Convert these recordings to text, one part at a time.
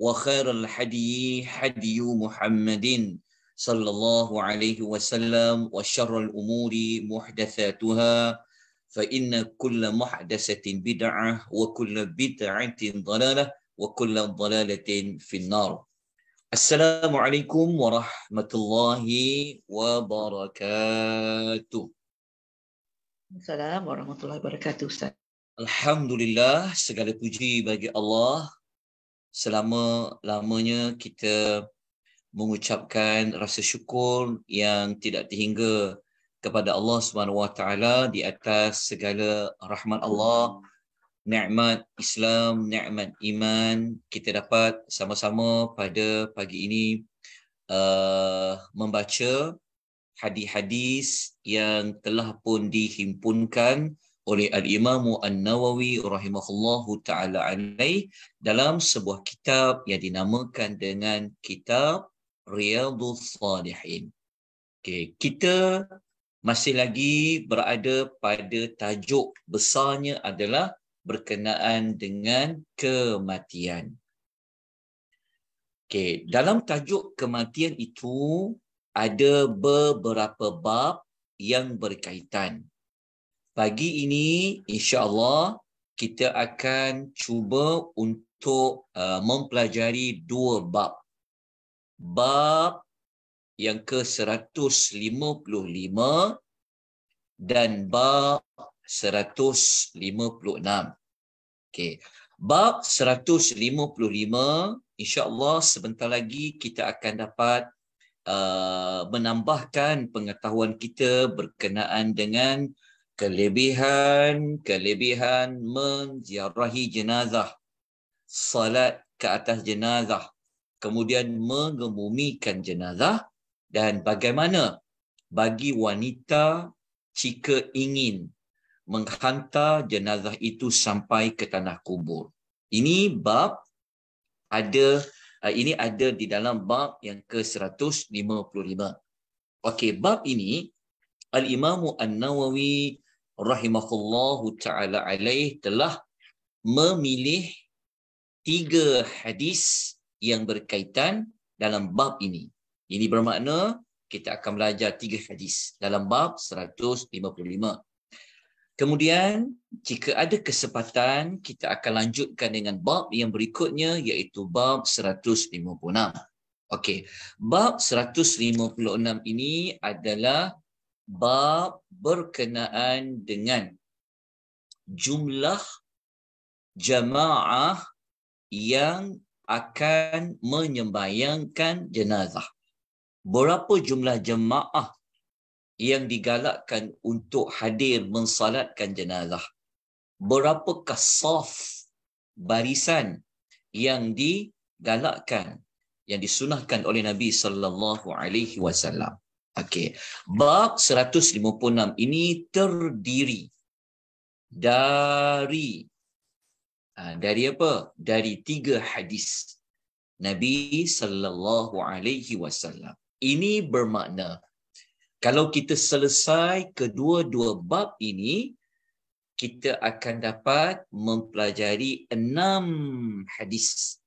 وخير الحدي حدي محمد صلى الله عليه وسلم وشر الأمور محدثاتها فإن كل محدثة بدعة وكل بدعة ضلالة وكل ضلالة في النار السلام عليكم ورحمة الله وبركاته السلام ورحمة الله وبركاته Alhamdulillah, segala puji bagi Allah selama lamanya kita mengucapkan rasa syukur yang tidak terhingga kepada Allah Subhanahu Wa Taala di atas segala rahmat Allah, nikmat Islam, nikmat iman kita dapat sama-sama pada pagi ini uh, membaca hadis-hadis yang telah pun dihimpunkan oleh al-Imam An-Nawawi rahimahullahu taala alai dalam sebuah kitab yang dinamakan dengan kitab Riyadhus Salihin. Okey, kita masih lagi berada pada tajuk besarnya adalah berkenaan dengan kematian. Okey, dalam tajuk kematian itu ada beberapa bab yang berkaitan pagi ini insya Allah kita akan cuba untuk uh, mempelajari dua bab bab yang ke-155 dan bab 156 Okay, bab 155 Allah sebentar lagi kita akan dapat uh, menambahkan pengetahuan kita berkenaan dengan kelebihan-kelebihan menziarahi jenazah, salat ke atas jenazah, kemudian mengemumikan jenazah dan bagaimana bagi wanita jika ingin menghantar jenazah itu sampai ke tanah kubur. Ini bab ada eh, ini ada di dalam bab yang ke-155. Okey, bab ini al Imamu An-Nawawi rahimahullahu taala alaih telah memilih tiga hadis yang berkaitan dalam bab ini. Ini bermakna kita akan belajar tiga hadis dalam bab 155. Kemudian jika ada kesempatan kita akan lanjutkan dengan bab yang berikutnya iaitu bab 156. Okey, bab 156 ini adalah bab berkenaan dengan jumlah jamaah yang akan menyembayangkan jenazah. Berapa jumlah jemaah yang digalakkan untuk hadir mensalatkan jenazah? Berapa saf barisan yang digalakkan yang disunahkan oleh Nabi sallallahu alaihi wasallam? Okey. Bab 156 ini terdiri dari ha, dari apa? Dari tiga hadis Nabi sallallahu alaihi wasallam. Ini bermakna kalau kita selesai kedua-dua bab ini kita akan dapat mempelajari enam hadis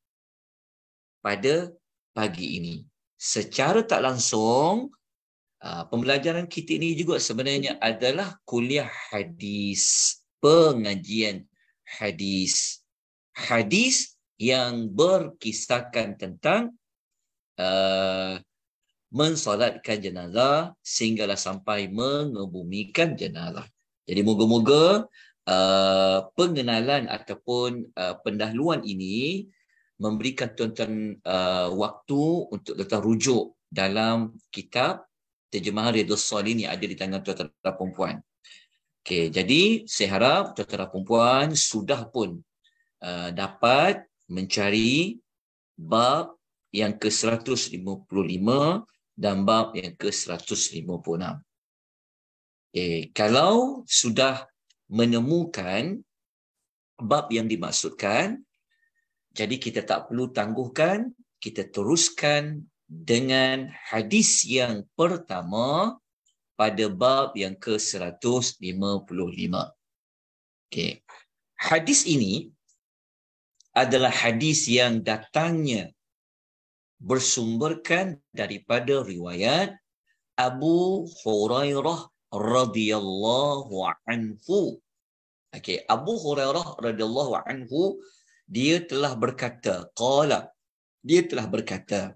pada pagi ini. Secara tak langsung, Ah, pembelajaran kita ini juga sebenarnya mm-hmm. adalah kuliah hadis, pengajian hadis. Hadis yang berkisahkan tentang uh, mensolatkan jenazah sehinggalah sampai mengebumikan jenazah. Jadi moga-moga uh, pengenalan ataupun uh, pendahuluan ini memberikan tuan-tuan uh, waktu untuk tuan-tuan rujuk dalam kitab terjemahan Ridho Sol ini ada di tangan tuan-tuan dan perempuan. Okay, jadi saya harap tuan-tuan dan perempuan sudah pun uh, dapat mencari bab yang ke-155 dan bab yang ke-156. Okay, kalau sudah menemukan bab yang dimaksudkan, jadi kita tak perlu tangguhkan, kita teruskan dengan hadis yang pertama pada bab yang ke-155. Okey. Hadis ini adalah hadis yang datangnya bersumberkan daripada riwayat Abu Hurairah radhiyallahu anhu. Okey, Abu Hurairah radhiyallahu anhu dia telah berkata, qala dia telah berkata,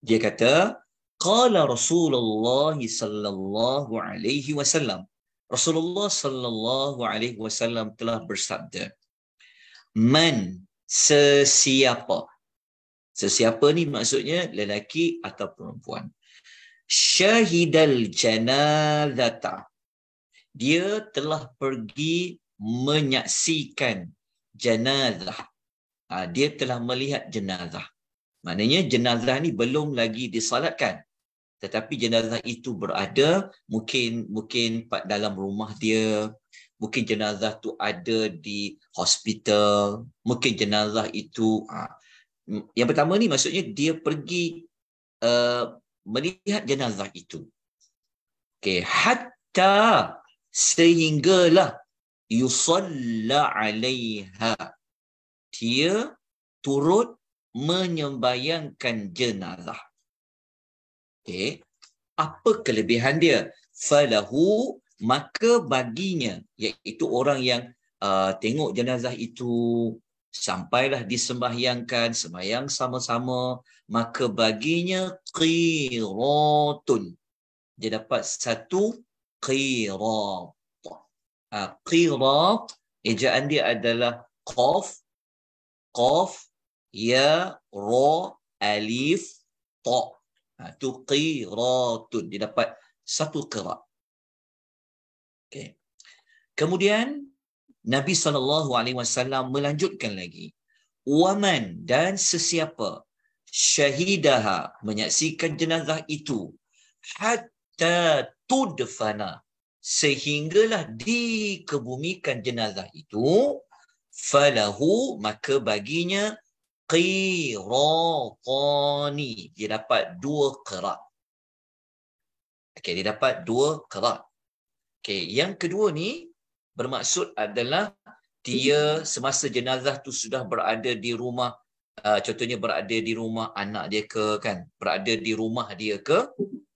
dia kata, "Qala Rasulullah sallallahu alaihi wasallam." Rasulullah sallallahu alaihi wasallam telah bersabda, "Man sesiapa." Sesiapa ni maksudnya lelaki atau perempuan. Syahidal janazata. Dia telah pergi menyaksikan jenazah. Ha, dia telah melihat jenazah. Maknanya jenazah ni belum lagi disalatkan. Tetapi jenazah itu berada mungkin mungkin dalam rumah dia, mungkin jenazah tu ada di hospital, mungkin jenazah itu ha. yang pertama ni maksudnya dia pergi uh, melihat jenazah itu. Okay, hatta sehinggalah yusalla alaiha. Dia turut menyembayangkan jenazah. Okey. Apa kelebihan dia? Falahu maka baginya iaitu orang yang uh, tengok jenazah itu sampailah disembahyangkan sembahyang sama-sama maka baginya qiratun dia dapat satu qirat ah uh, qirat ejaan dia adalah qaf qaf ya ro alif ta ha, tu qiratun dia dapat satu qira okey kemudian Nabi sallallahu alaihi wasallam melanjutkan lagi waman dan sesiapa syahidaha menyaksikan jenazah itu hatta tudfana sehinggalah dikebumikan jenazah itu falahu maka baginya qiratani dia dapat dua qirat okey dia dapat dua qirat okey yang kedua ni bermaksud adalah dia semasa jenazah tu sudah berada di rumah uh, contohnya berada di rumah anak dia ke kan berada di rumah dia ke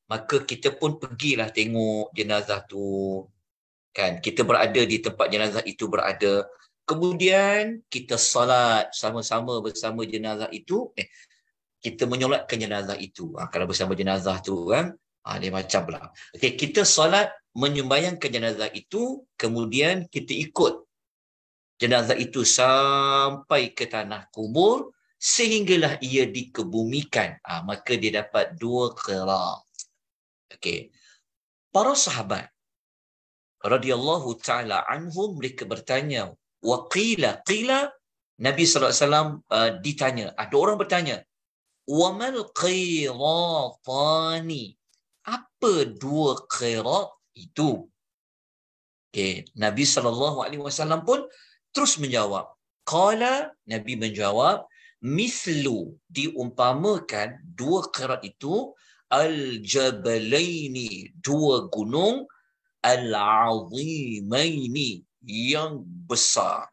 maka kita pun pergilah tengok jenazah tu kan kita berada di tempat jenazah itu berada Kemudian kita salat sama-sama bersama jenazah itu. Eh, kita menyolatkan jenazah itu. Ha, kalau bersama jenazah tu kan, ha, dia macam lah. Okay, kita salat menyembayangkan jenazah itu. Kemudian kita ikut jenazah itu sampai ke tanah kubur sehinggalah ia dikebumikan. Ha, maka dia dapat dua kerah. Okay. Para sahabat radhiyallahu taala anhum mereka bertanya wa qila qila Nabi sallallahu alaihi wasallam uh, ditanya ada orang bertanya wa mal qiratani apa dua qirat itu okay. Nabi sallallahu alaihi wasallam pun terus menjawab qala Nabi menjawab mithlu diumpamakan dua qirat itu al jabalaini dua gunung al azimaini yang besar.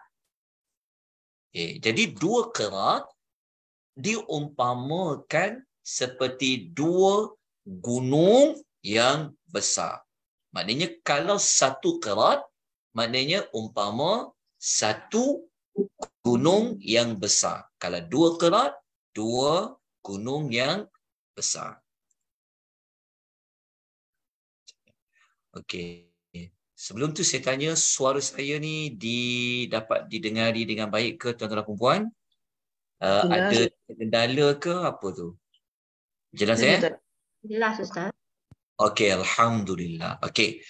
Okay. Eh, jadi dua kerat diumpamakan seperti dua gunung yang besar. Maknanya kalau satu kerat, maknanya umpama satu gunung yang besar. Kalau dua kerat, dua gunung yang besar. Okey. Sebelum tu saya tanya suara saya ni di dapat didengari dengan baik ke tuan-tuan dan puan-puan? Uh, ada kendala ke apa tu? Jelas ya? Jelas Ustaz. Okey, Alhamdulillah. Okey.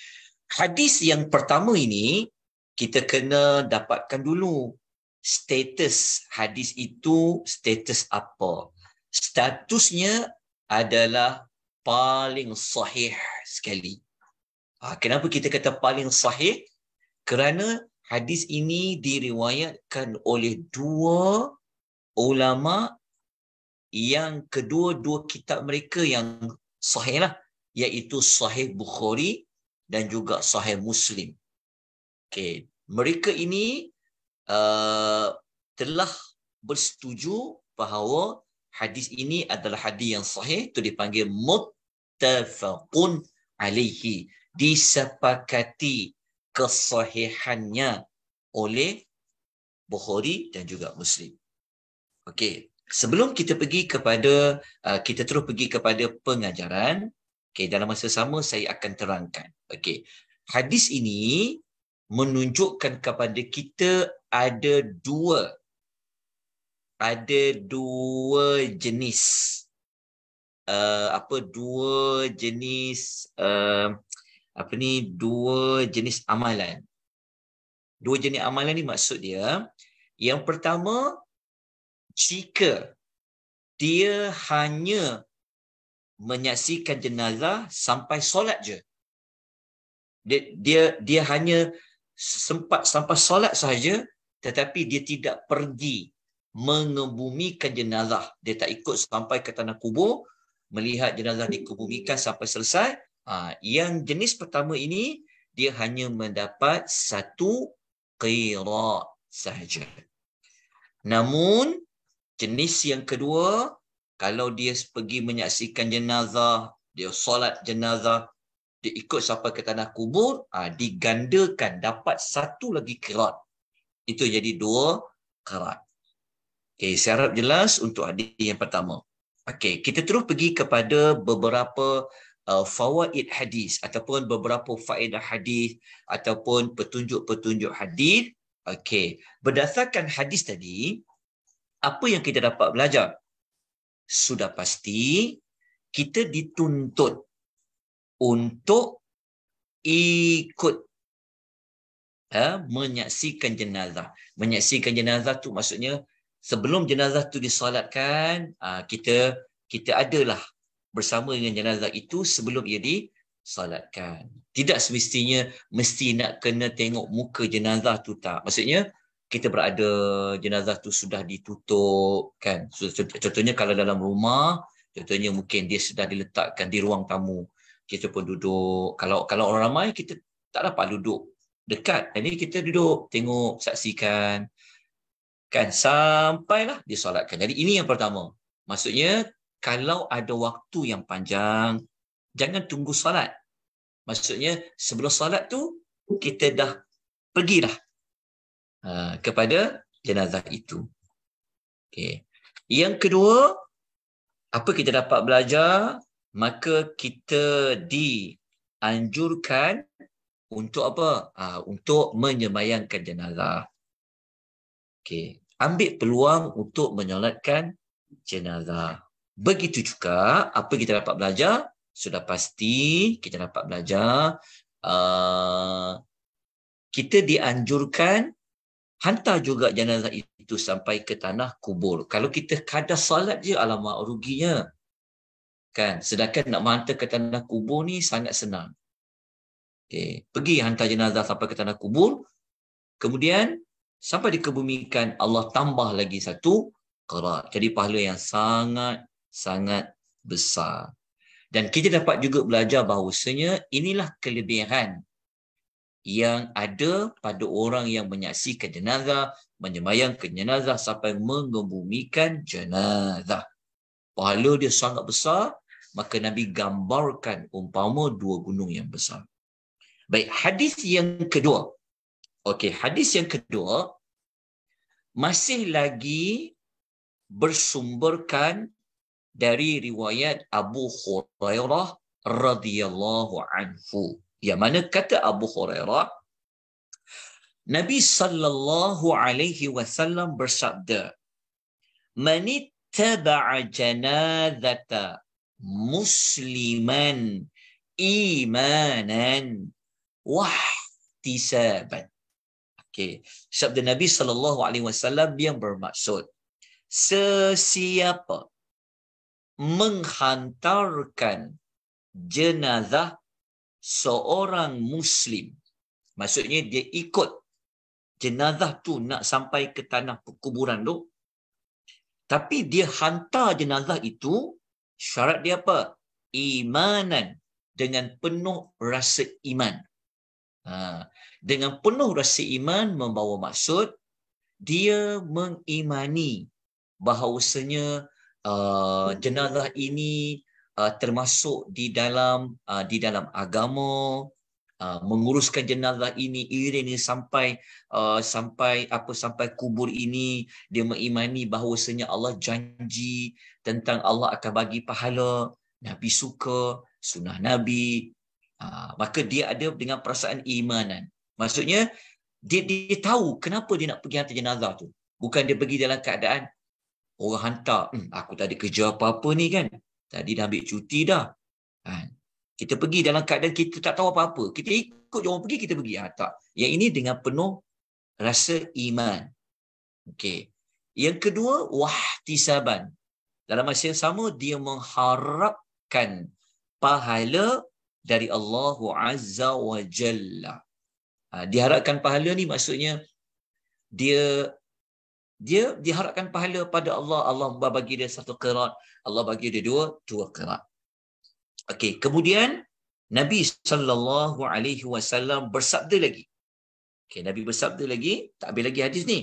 Hadis yang pertama ini, kita kena dapatkan dulu status hadis itu status apa. Statusnya adalah paling sahih sekali. Ah, kenapa kita kata paling sahih? Kerana hadis ini diriwayatkan oleh dua ulama yang kedua-dua kitab mereka yang sahih lah. Iaitu sahih Bukhari dan juga sahih Muslim. Okay. Mereka ini uh, telah bersetuju bahawa hadis ini adalah hadis yang sahih itu dipanggil muttafaqun alihi disepakati kesahihannya oleh Bukhari dan juga Muslim. Okey, sebelum kita pergi kepada uh, kita terus pergi kepada pengajaran, okey dalam masa sama saya akan terangkan. Okey. Hadis ini menunjukkan kepada kita ada dua ada dua jenis uh, apa dua jenis uh, apa ni dua jenis amalan. Dua jenis amalan ni maksud dia yang pertama jika dia hanya menyaksikan jenazah sampai solat je. Dia dia, dia hanya sempat sampai solat sahaja tetapi dia tidak pergi mengembumikan jenazah. Dia tak ikut sampai ke tanah kubur, melihat jenazah dikubumikan sampai selesai, Ah, yang jenis pertama ini dia hanya mendapat satu qirat sahaja. Namun jenis yang kedua kalau dia pergi menyaksikan jenazah, dia solat jenazah, dia ikut sampai ke tanah kubur, ah digandakan dapat satu lagi qirat. Itu jadi dua qirat. Okey, syarat jelas untuk adik yang pertama. Okey, kita terus pergi kepada beberapa uh, fawaid hadis ataupun beberapa faedah hadis ataupun petunjuk-petunjuk hadis. Okey, berdasarkan hadis tadi apa yang kita dapat belajar? Sudah pasti kita dituntut untuk ikut ha, menyaksikan jenazah. Menyaksikan jenazah tu maksudnya sebelum jenazah tu disolatkan, ha, kita kita adalah bersama dengan jenazah itu sebelum ia disolatkan. Tidak semestinya mesti nak kena tengok muka jenazah tu tak. Maksudnya kita berada jenazah tu sudah ditutup kan. Contohnya kalau dalam rumah, contohnya mungkin dia sudah diletakkan di ruang tamu. Kita pun duduk. Kalau kalau orang ramai kita tak dapat duduk dekat. Jadi kita duduk tengok saksikan kan sampailah disolatkan. Jadi ini yang pertama. Maksudnya kalau ada waktu yang panjang, jangan tunggu salat. Maksudnya, sebelum salat tu, kita dah pergilah uh, kepada jenazah itu. Okay. Yang kedua, apa kita dapat belajar, maka kita dianjurkan untuk apa? Uh, untuk menyemayangkan jenazah. Okay. Ambil peluang untuk menyolatkan jenazah. Begitu juga apa kita dapat belajar sudah pasti kita dapat belajar uh, kita dianjurkan hantar juga jenazah itu sampai ke tanah kubur. Kalau kita kadar salat je alamak ruginya. Kan? Sedangkan nak hantar ke tanah kubur ni sangat senang. Okay. Pergi hantar jenazah sampai ke tanah kubur. Kemudian sampai dikebumikan Allah tambah lagi satu qara. Jadi pahala yang sangat sangat besar. Dan kita dapat juga belajar bahawasanya inilah kelebihan yang ada pada orang yang menyaksikan jenazah, menyemayangkan jenazah sampai mengembumikan jenazah. Pahala dia sangat besar, maka Nabi gambarkan umpama dua gunung yang besar. Baik, hadis yang kedua. Okey, hadis yang kedua masih lagi bersumberkan dari riwayat Abu Hurairah radhiyallahu anhu. Ya mana kata Abu Hurairah Nabi sallallahu alaihi wasallam bersabda Man ittaba'a janazata musliman imanan wahtisaban. Okey, sabda Nabi sallallahu alaihi wasallam yang bermaksud sesiapa menghantarkan jenazah seorang Muslim. Maksudnya dia ikut jenazah tu nak sampai ke tanah perkuburan tu. Tapi dia hantar jenazah itu syarat dia apa? Imanan dengan penuh rasa iman. Ha. Dengan penuh rasa iman membawa maksud dia mengimani bahawasanya Uh, hmm. jenazah ini uh, termasuk di dalam uh, di dalam agama Uh, menguruskan jenazah ini Irene sampai uh, sampai apa sampai kubur ini dia mengimani bahawasanya Allah janji tentang Allah akan bagi pahala nabi suka sunnah nabi uh, maka dia ada dengan perasaan imanan maksudnya dia dia tahu kenapa dia nak pergi hantar jenazah tu bukan dia pergi dalam keadaan orang hantar, hmm, aku tak ada kerja apa-apa ni kan. Tadi dah ambil cuti dah. Ha. Kita pergi dalam keadaan kita tak tahu apa-apa. Kita ikut orang pergi, kita pergi. Ha, tak. Yang ini dengan penuh rasa iman. Okey. Yang kedua, wahtisaban. Dalam masa yang sama, dia mengharapkan pahala dari Allah Azza wa Jalla. Ha, diharapkan pahala ni maksudnya dia dia diharapkan pahala pada Allah. Allah bagi dia satu qirat. Allah bagi dia dua, dua qirat. Okey, kemudian Nabi sallallahu alaihi wasallam bersabda lagi. Okey, Nabi bersabda lagi, tak ambil lagi hadis ni.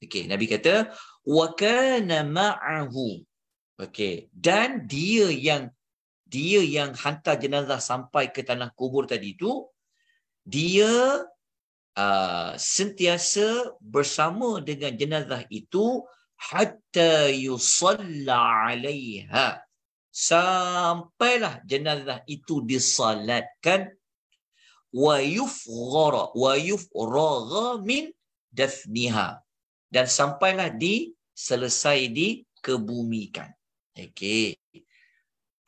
Okey, Nabi kata wa kana ma'ahu. Okey, dan dia yang dia yang hantar jenazah sampai ke tanah kubur tadi tu dia Uh, sentiasa bersama dengan jenazah itu hatta yusalla alaiha sampailah jenazah itu disalatkan wa yufghara wa yufragha min dafniha dan sampailah di diselesai dikebumikan okey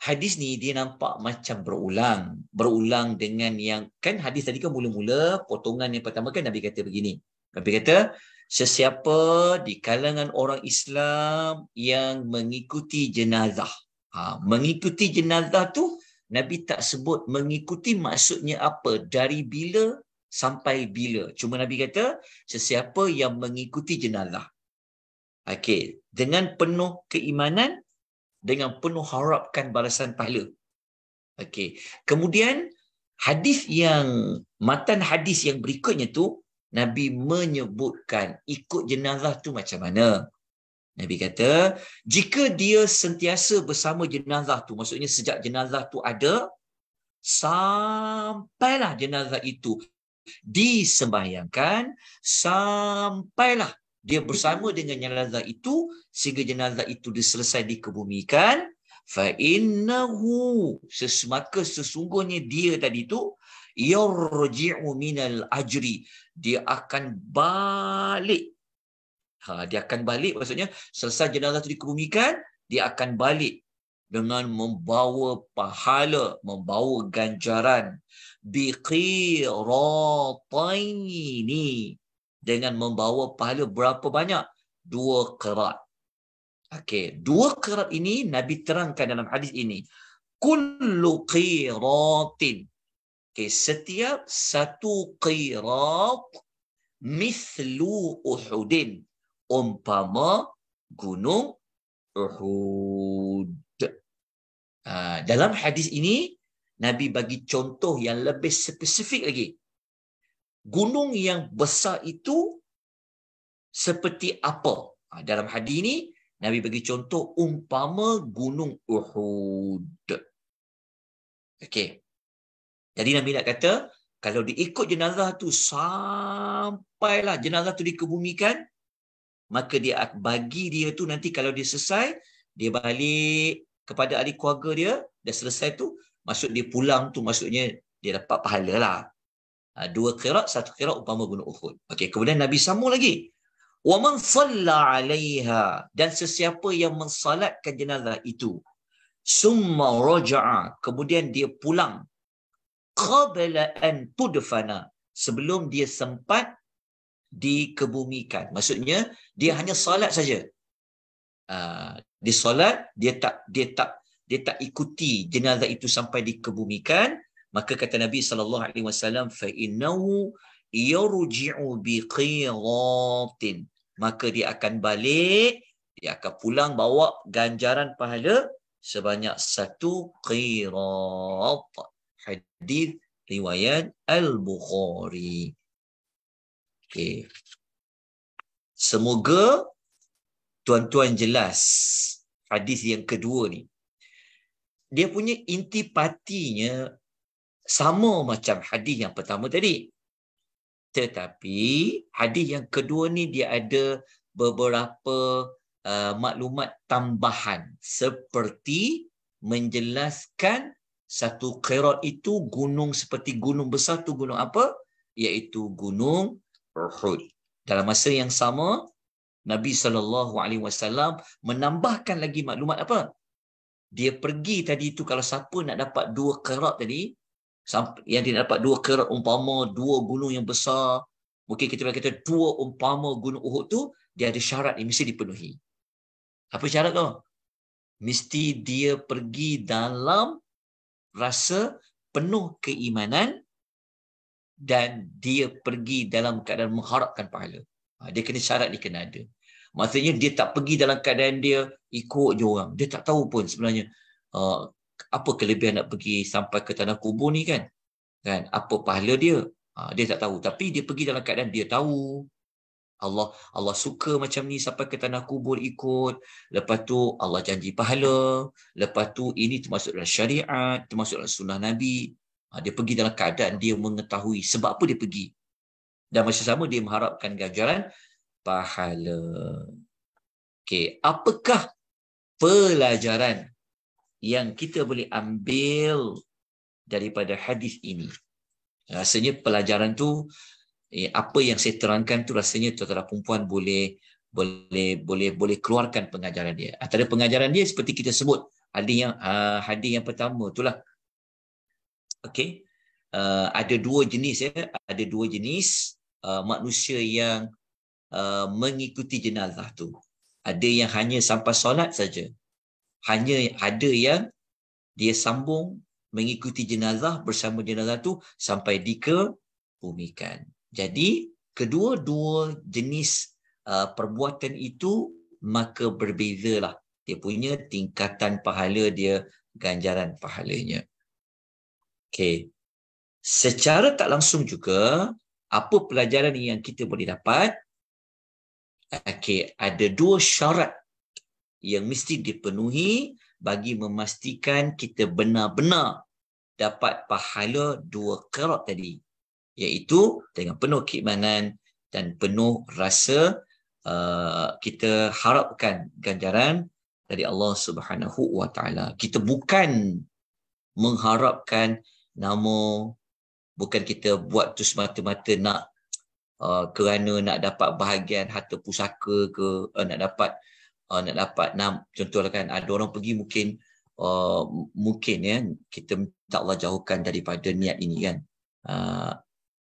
hadis ni dia nampak macam berulang. Berulang dengan yang, kan hadis tadi kan mula-mula potongan yang pertama kan Nabi kata begini. Nabi kata, sesiapa di kalangan orang Islam yang mengikuti jenazah. Ha, mengikuti jenazah tu, Nabi tak sebut mengikuti maksudnya apa. Dari bila sampai bila. Cuma Nabi kata, sesiapa yang mengikuti jenazah. Okay. Dengan penuh keimanan, dengan penuh harapkan balasan pahala. Okey. Kemudian hadis yang matan hadis yang berikutnya tu Nabi menyebutkan ikut jenazah tu macam mana. Nabi kata, jika dia sentiasa bersama jenazah tu, maksudnya sejak jenazah tu ada sampailah jenazah itu disembahyangkan, sampailah dia bersama dengan jenazah itu sehingga jenazah itu diselesai dikebumikan fa innahu sesemaka sesungguhnya dia tadi itu yarji'u minal ajri dia akan balik ha dia akan balik maksudnya selesai jenazah itu dikebumikan dia akan balik dengan membawa pahala membawa ganjaran biqiratain dengan membawa pahala berapa banyak? Dua kerat. Okey, dua kerat ini Nabi terangkan dalam hadis ini. Kullu qiratin. Okey, setiap satu qirat mithlu Uhudin. Umpama gunung Uhud. Ha, dalam hadis ini Nabi bagi contoh yang lebih spesifik lagi gunung yang besar itu seperti apa? Ha, dalam hadis ini, Nabi bagi contoh umpama gunung Uhud. Okey. Jadi Nabi nak kata, kalau diikut jenazah tu sampailah jenazah tu dikebumikan, maka dia bagi dia tu nanti kalau dia selesai, dia balik kepada ahli keluarga dia, dah selesai tu, maksud dia pulang tu maksudnya dia dapat pahala lah. Ah, dua qirat satu qirat umpama gunung Uhud. Okey, kemudian Nabi sambung lagi. Wa man salla 'alaiha dan sesiapa yang mensalatkan jenazah itu summa raja'a kemudian dia pulang qabla an tudfana sebelum dia sempat dikebumikan. Maksudnya dia hanya salat saja. Uh, dia salat dia tak dia tak dia tak ikuti jenazah itu sampai dikebumikan maka kata Nabi sallallahu alaihi wasallam fa innahu yarji'u biqiratin maka dia akan balik dia akan pulang bawa ganjaran pahala sebanyak satu qirat hadis riwayat al-bukhari okey semoga tuan-tuan jelas hadis yang kedua ni dia punya intipatinya sama macam hadis yang pertama tadi. Tetapi hadis yang kedua ni dia ada beberapa uh, maklumat tambahan seperti menjelaskan satu qirat itu gunung seperti gunung besar tu gunung apa? iaitu gunung Uhud. Dalam masa yang sama Nabi sallallahu alaihi wasallam menambahkan lagi maklumat apa? Dia pergi tadi itu kalau siapa nak dapat dua qirat tadi, yang tidak dapat dua kerat umpama dua gunung yang besar mungkin kita boleh kita dua umpama gunung Uhud tu dia ada syarat yang mesti dipenuhi apa syarat tu mesti dia pergi dalam rasa penuh keimanan dan dia pergi dalam keadaan mengharapkan pahala ha, dia kena syarat dia kena ada maksudnya dia tak pergi dalam keadaan dia ikut je orang dia tak tahu pun sebenarnya uh, apa kelebihan nak pergi sampai ke tanah kubur ni kan kan apa pahala dia ha, dia tak tahu tapi dia pergi dalam keadaan dia tahu Allah Allah suka macam ni sampai ke tanah kubur ikut lepas tu Allah janji pahala lepas tu ini termasuk dalam syariat termasuk dalam sunnah nabi ha, dia pergi dalam keadaan dia mengetahui sebab apa dia pergi dan masa sama dia mengharapkan ganjaran pahala okey apakah pelajaran yang kita boleh ambil daripada hadis ini. Rasanya pelajaran tu eh, apa yang saya terangkan tu rasanya tuan-tuan perempuan boleh boleh boleh boleh keluarkan pengajaran dia. Antara pengajaran dia seperti kita sebut hadis yang ah, hadis yang pertama itulah. Okey. Uh, ada dua jenis ya, ada dua jenis ah, manusia yang mengikuti jenazah tu. Ada yang hanya sampai solat saja hanya ada yang dia sambung mengikuti jenazah bersama jenazah tu sampai dikebumikan. Jadi kedua-dua jenis uh, perbuatan itu maka berbezalah dia punya tingkatan pahala dia ganjaran pahalanya. Okey. Secara tak langsung juga apa pelajaran yang kita boleh dapat? Okey, ada dua syarat yang mesti dipenuhi bagi memastikan kita benar-benar dapat pahala dua kerak tadi. Iaitu dengan penuh keimanan dan penuh rasa uh, kita harapkan ganjaran dari Allah Subhanahu Wa Taala. Kita bukan mengharapkan nama bukan kita buat tu semata-mata nak uh, kerana nak dapat bahagian harta pusaka ke uh, nak dapat uh, nak dapat nah, contohlah kan ada orang pergi mungkin uh, mungkin ya kita minta Allah jauhkan daripada niat ini kan uh,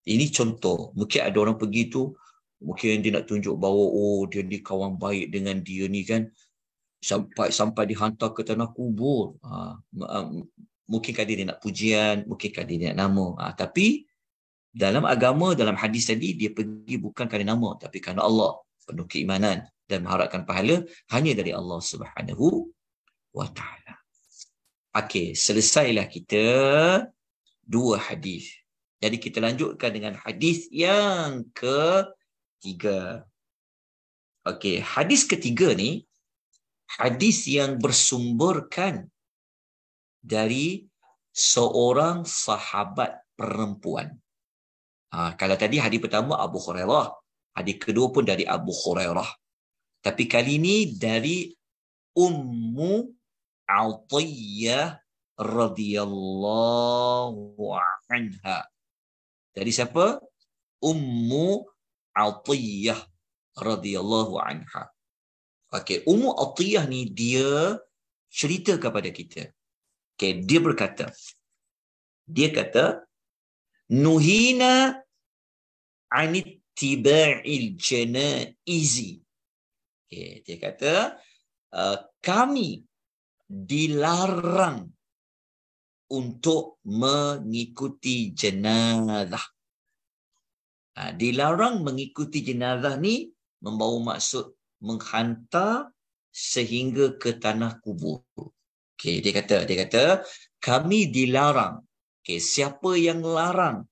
ini contoh mungkin ada orang pergi tu mungkin dia nak tunjuk bahawa oh dia ni kawan baik dengan dia ni kan sampai sampai dihantar ke tanah kubur uh, m- mungkin kadang dia nak pujian mungkin kadang dia nak nama uh, tapi dalam agama dalam hadis tadi dia pergi bukan kerana nama tapi kerana Allah penuh keimanan dan mengharapkan pahala hanya dari Allah Subhanahu wa taala. Okey, selesailah kita dua hadis. Jadi kita lanjutkan dengan hadis yang ketiga. Okey, hadis ketiga ni hadis yang bersumberkan dari seorang sahabat perempuan. Ha, kalau tadi hadis pertama Abu Hurairah Hadis kedua pun dari Abu Hurairah. Tapi kali ini dari Ummu Atiyah radhiyallahu anha. Dari siapa? Ummu Atiyah radhiyallahu anha. Okey, Ummu Atiyah ni dia cerita kepada kita. Okey, dia berkata dia kata nuhina anit ittiba'il janaizi. Okay, dia kata uh, kami dilarang untuk mengikuti jenazah. Ha, dilarang mengikuti jenazah ni membawa maksud menghantar sehingga ke tanah kubur. Okey, dia kata, dia kata kami dilarang. Okey, siapa yang larang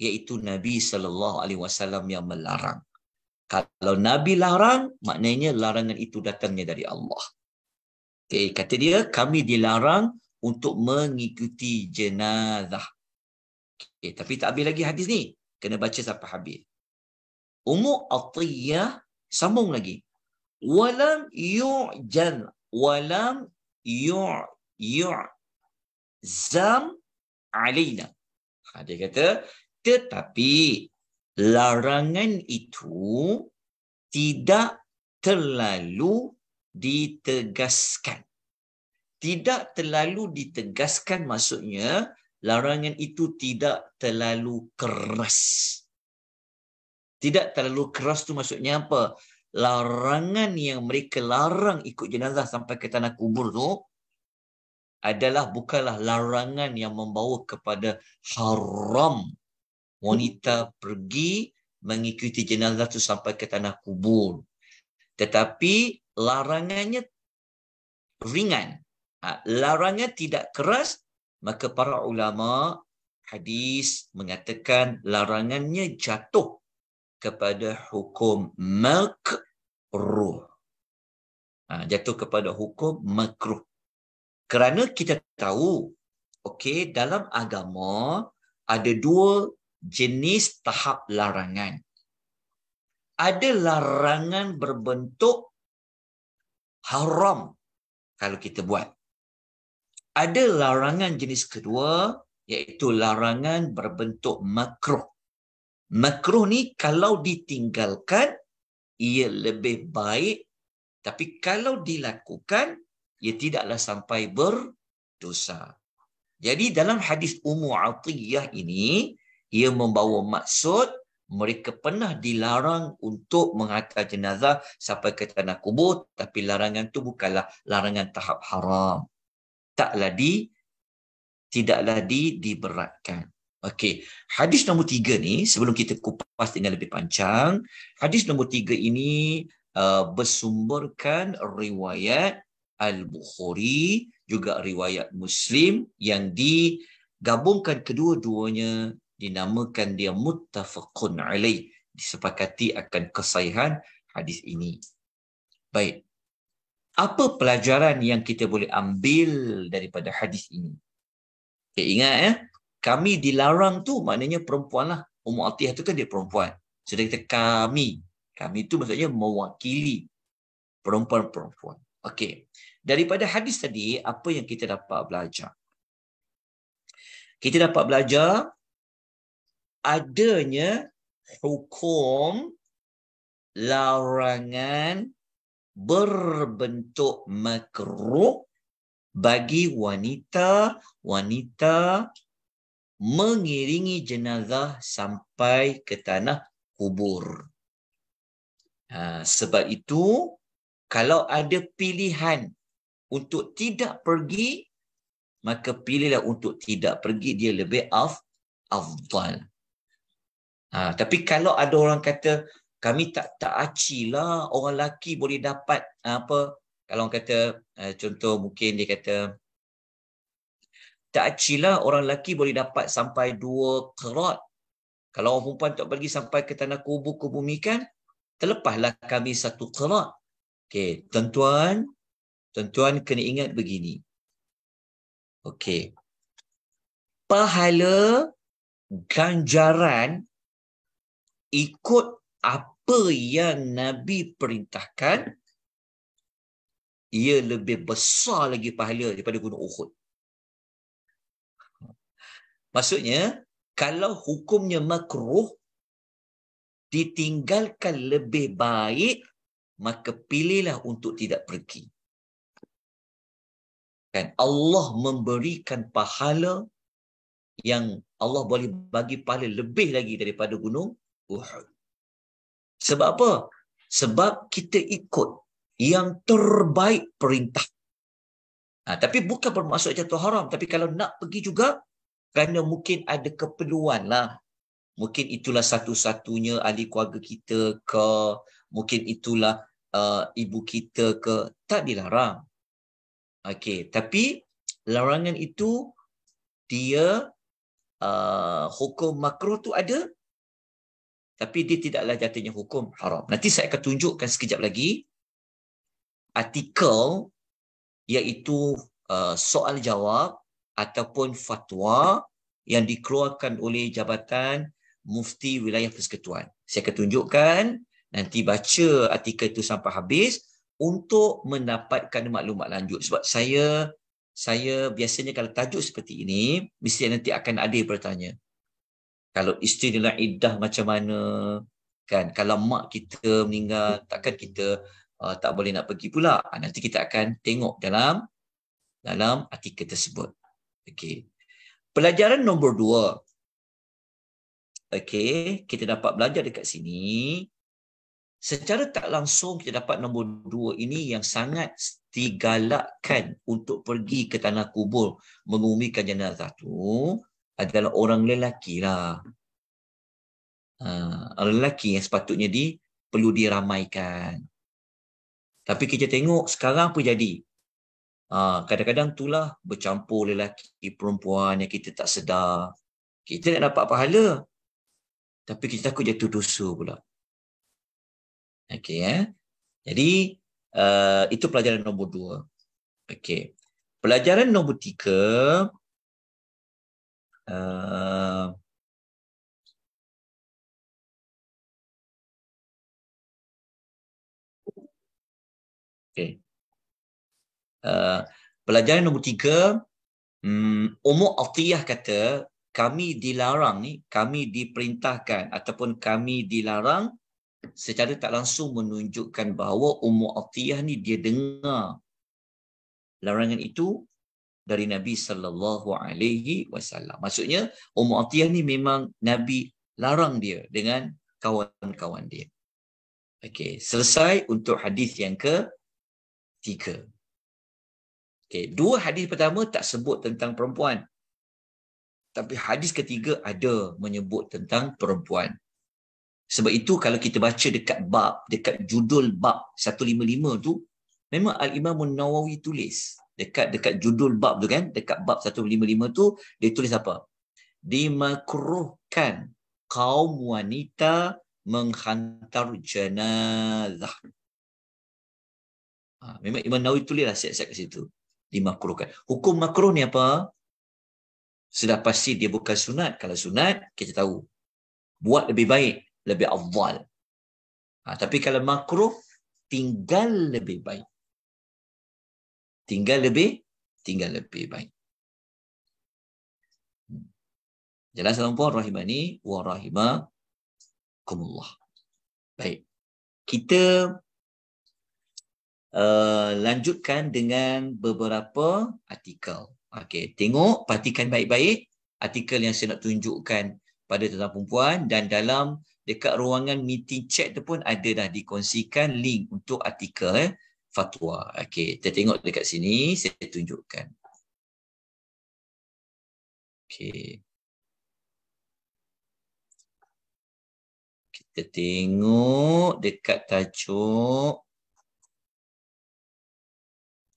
iaitu Nabi sallallahu alaihi wasallam yang melarang. Kalau Nabi larang, maknanya larangan itu datangnya dari Allah. Okay, kata dia, kami dilarang untuk mengikuti jenazah. Okay, tapi tak habis lagi hadis ni. Kena baca sampai habis. Ummu Atiyah sambung lagi. Walam yu'jan. Walam yu'zam yu alina. Ha, dia kata, tetapi larangan itu tidak terlalu ditegaskan. Tidak terlalu ditegaskan maksudnya larangan itu tidak terlalu keras. Tidak terlalu keras tu maksudnya apa? Larangan yang mereka larang ikut jenazah sampai ke tanah kubur tu adalah bukanlah larangan yang membawa kepada haram wanita pergi mengikuti jenazah itu sampai ke tanah kubur. Tetapi larangannya ringan. Ha, larangan tidak keras, maka para ulama hadis mengatakan larangannya jatuh kepada hukum makruh. Ha, jatuh kepada hukum makruh. Kerana kita tahu, okay, dalam agama ada dua jenis tahap larangan. Ada larangan berbentuk haram kalau kita buat. Ada larangan jenis kedua iaitu larangan berbentuk makruh. Makruh ni kalau ditinggalkan ia lebih baik tapi kalau dilakukan ia tidaklah sampai berdosa. Jadi dalam hadis Ummu Atiyah ini ia membawa maksud mereka pernah dilarang untuk menghantar jenazah sampai ke tanah kubur tapi larangan tu bukanlah larangan tahap haram taklah di tidaklah di diberatkan okey hadis nombor tiga ni sebelum kita kupas dengan lebih panjang hadis nombor tiga ini uh, bersumberkan riwayat al-bukhari juga riwayat muslim yang digabungkan kedua-duanya dinamakan dia muttafaqun alaih disepakati akan kesahihan hadis ini baik apa pelajaran yang kita boleh ambil daripada hadis ini okay, ingat ya kami dilarang tu maknanya perempuan perempuanlah ummu atiyah tu kan dia perempuan sedang kita kami kami tu maksudnya mewakili perempuan-perempuan okey daripada hadis tadi apa yang kita dapat belajar kita dapat belajar adanya hukum larangan berbentuk makruh bagi wanita wanita mengiringi jenazah sampai ke tanah kubur. Ha, sebab itu kalau ada pilihan untuk tidak pergi maka pilihlah untuk tidak pergi dia lebih af afdal. Ha, tapi kalau ada orang kata kami tak tak acilah orang laki boleh dapat ha, apa kalau orang kata ha, contoh mungkin dia kata tak acilah orang laki boleh dapat sampai dua kerat. Kalau orang perempuan tak pergi sampai ke tanah kubur kebumikan, terlepaslah kami satu kerat. Okey, tuan-tuan, tuan-tuan kena ingat begini. Okey. Pahala ganjaran ikut apa yang Nabi perintahkan, ia lebih besar lagi pahala daripada gunung Uhud. Maksudnya, kalau hukumnya makruh, ditinggalkan lebih baik, maka pilihlah untuk tidak pergi. Dan Allah memberikan pahala yang Allah boleh bagi pahala lebih lagi daripada gunung Uhud. Sebab apa? Sebab kita ikut yang terbaik perintah. Ha, tapi bukan bermaksud jatuh haram. Tapi kalau nak pergi juga, kerana mungkin ada keperluan lah. Mungkin itulah satu-satunya ahli keluarga kita ke, mungkin itulah uh, ibu kita ke. Tak dilarang. Okey, tapi larangan itu dia uh, hukum makro tu ada tapi dia tidaklah jatuhnya hukum haram. Nanti saya akan tunjukkan sekejap lagi artikel iaitu uh, soal jawab ataupun fatwa yang dikeluarkan oleh Jabatan Mufti Wilayah Persekutuan. Saya akan tunjukkan nanti baca artikel itu sampai habis untuk mendapatkan maklumat lanjut. Sebab saya saya biasanya kalau tajuk seperti ini, mesti nanti akan ada yang bertanya kalau isteri dengan iddah macam mana kan kalau mak kita meninggal takkan kita uh, tak boleh nak pergi pula ha, nanti kita akan tengok dalam dalam artikel tersebut Okay. pelajaran nombor dua. Okay, kita dapat belajar dekat sini secara tak langsung kita dapat nombor dua ini yang sangat digalakkan untuk pergi ke tanah kubur mengumumkan jenazah tu adalah orang lelaki lah. Ha, lelaki yang sepatutnya di, perlu diramaikan. Tapi kita tengok sekarang apa jadi. Ha, kadang-kadang itulah bercampur lelaki perempuan yang kita tak sedar. Kita nak dapat pahala. Tapi kita takut jatuh dosa pula. okay Eh? Jadi uh, itu pelajaran nombor dua. okay Pelajaran nombor tiga Ehm, okay. Uh, ehm, pelajaran nombor tiga, um, hmm, Umur Atiyah kata, kami dilarang ni, kami diperintahkan ataupun kami dilarang secara tak langsung menunjukkan bahawa Umur Atiyah ni dia dengar larangan itu dari Nabi sallallahu alaihi wasallam. Maksudnya Ummu Atiyah ni memang Nabi larang dia dengan kawan-kawan dia. Okey, selesai untuk hadis yang ke tiga. Okey, dua hadis pertama tak sebut tentang perempuan. Tapi hadis ketiga ada menyebut tentang perempuan. Sebab itu kalau kita baca dekat bab, dekat judul bab 155 tu, memang Al-Imam Nawawi tulis dekat dekat judul bab tu kan dekat bab 155 tu dia tulis apa dimakruhkan kaum wanita menghantar jenazah ha, memang Imam Nawawi tulis lah siap-siap kat situ dimakruhkan hukum makruh ni apa sudah pasti dia bukan sunat kalau sunat kita tahu buat lebih baik lebih afdal ha, tapi kalau makruh tinggal lebih baik tinggal lebih tinggal lebih baik. Jelas tuan puan rahimani wa rahimakumullah. Baik. Kita uh, lanjutkan dengan beberapa artikel. Okey, tengok perhatikan baik-baik artikel yang saya nak tunjukkan pada tuan puan dan dalam dekat ruangan meeting chat tu pun ada dah dikongsikan link untuk artikel eh fatwa. Okey, kita tengok dekat sini saya tunjukkan. Okey. Kita tengok dekat tajuk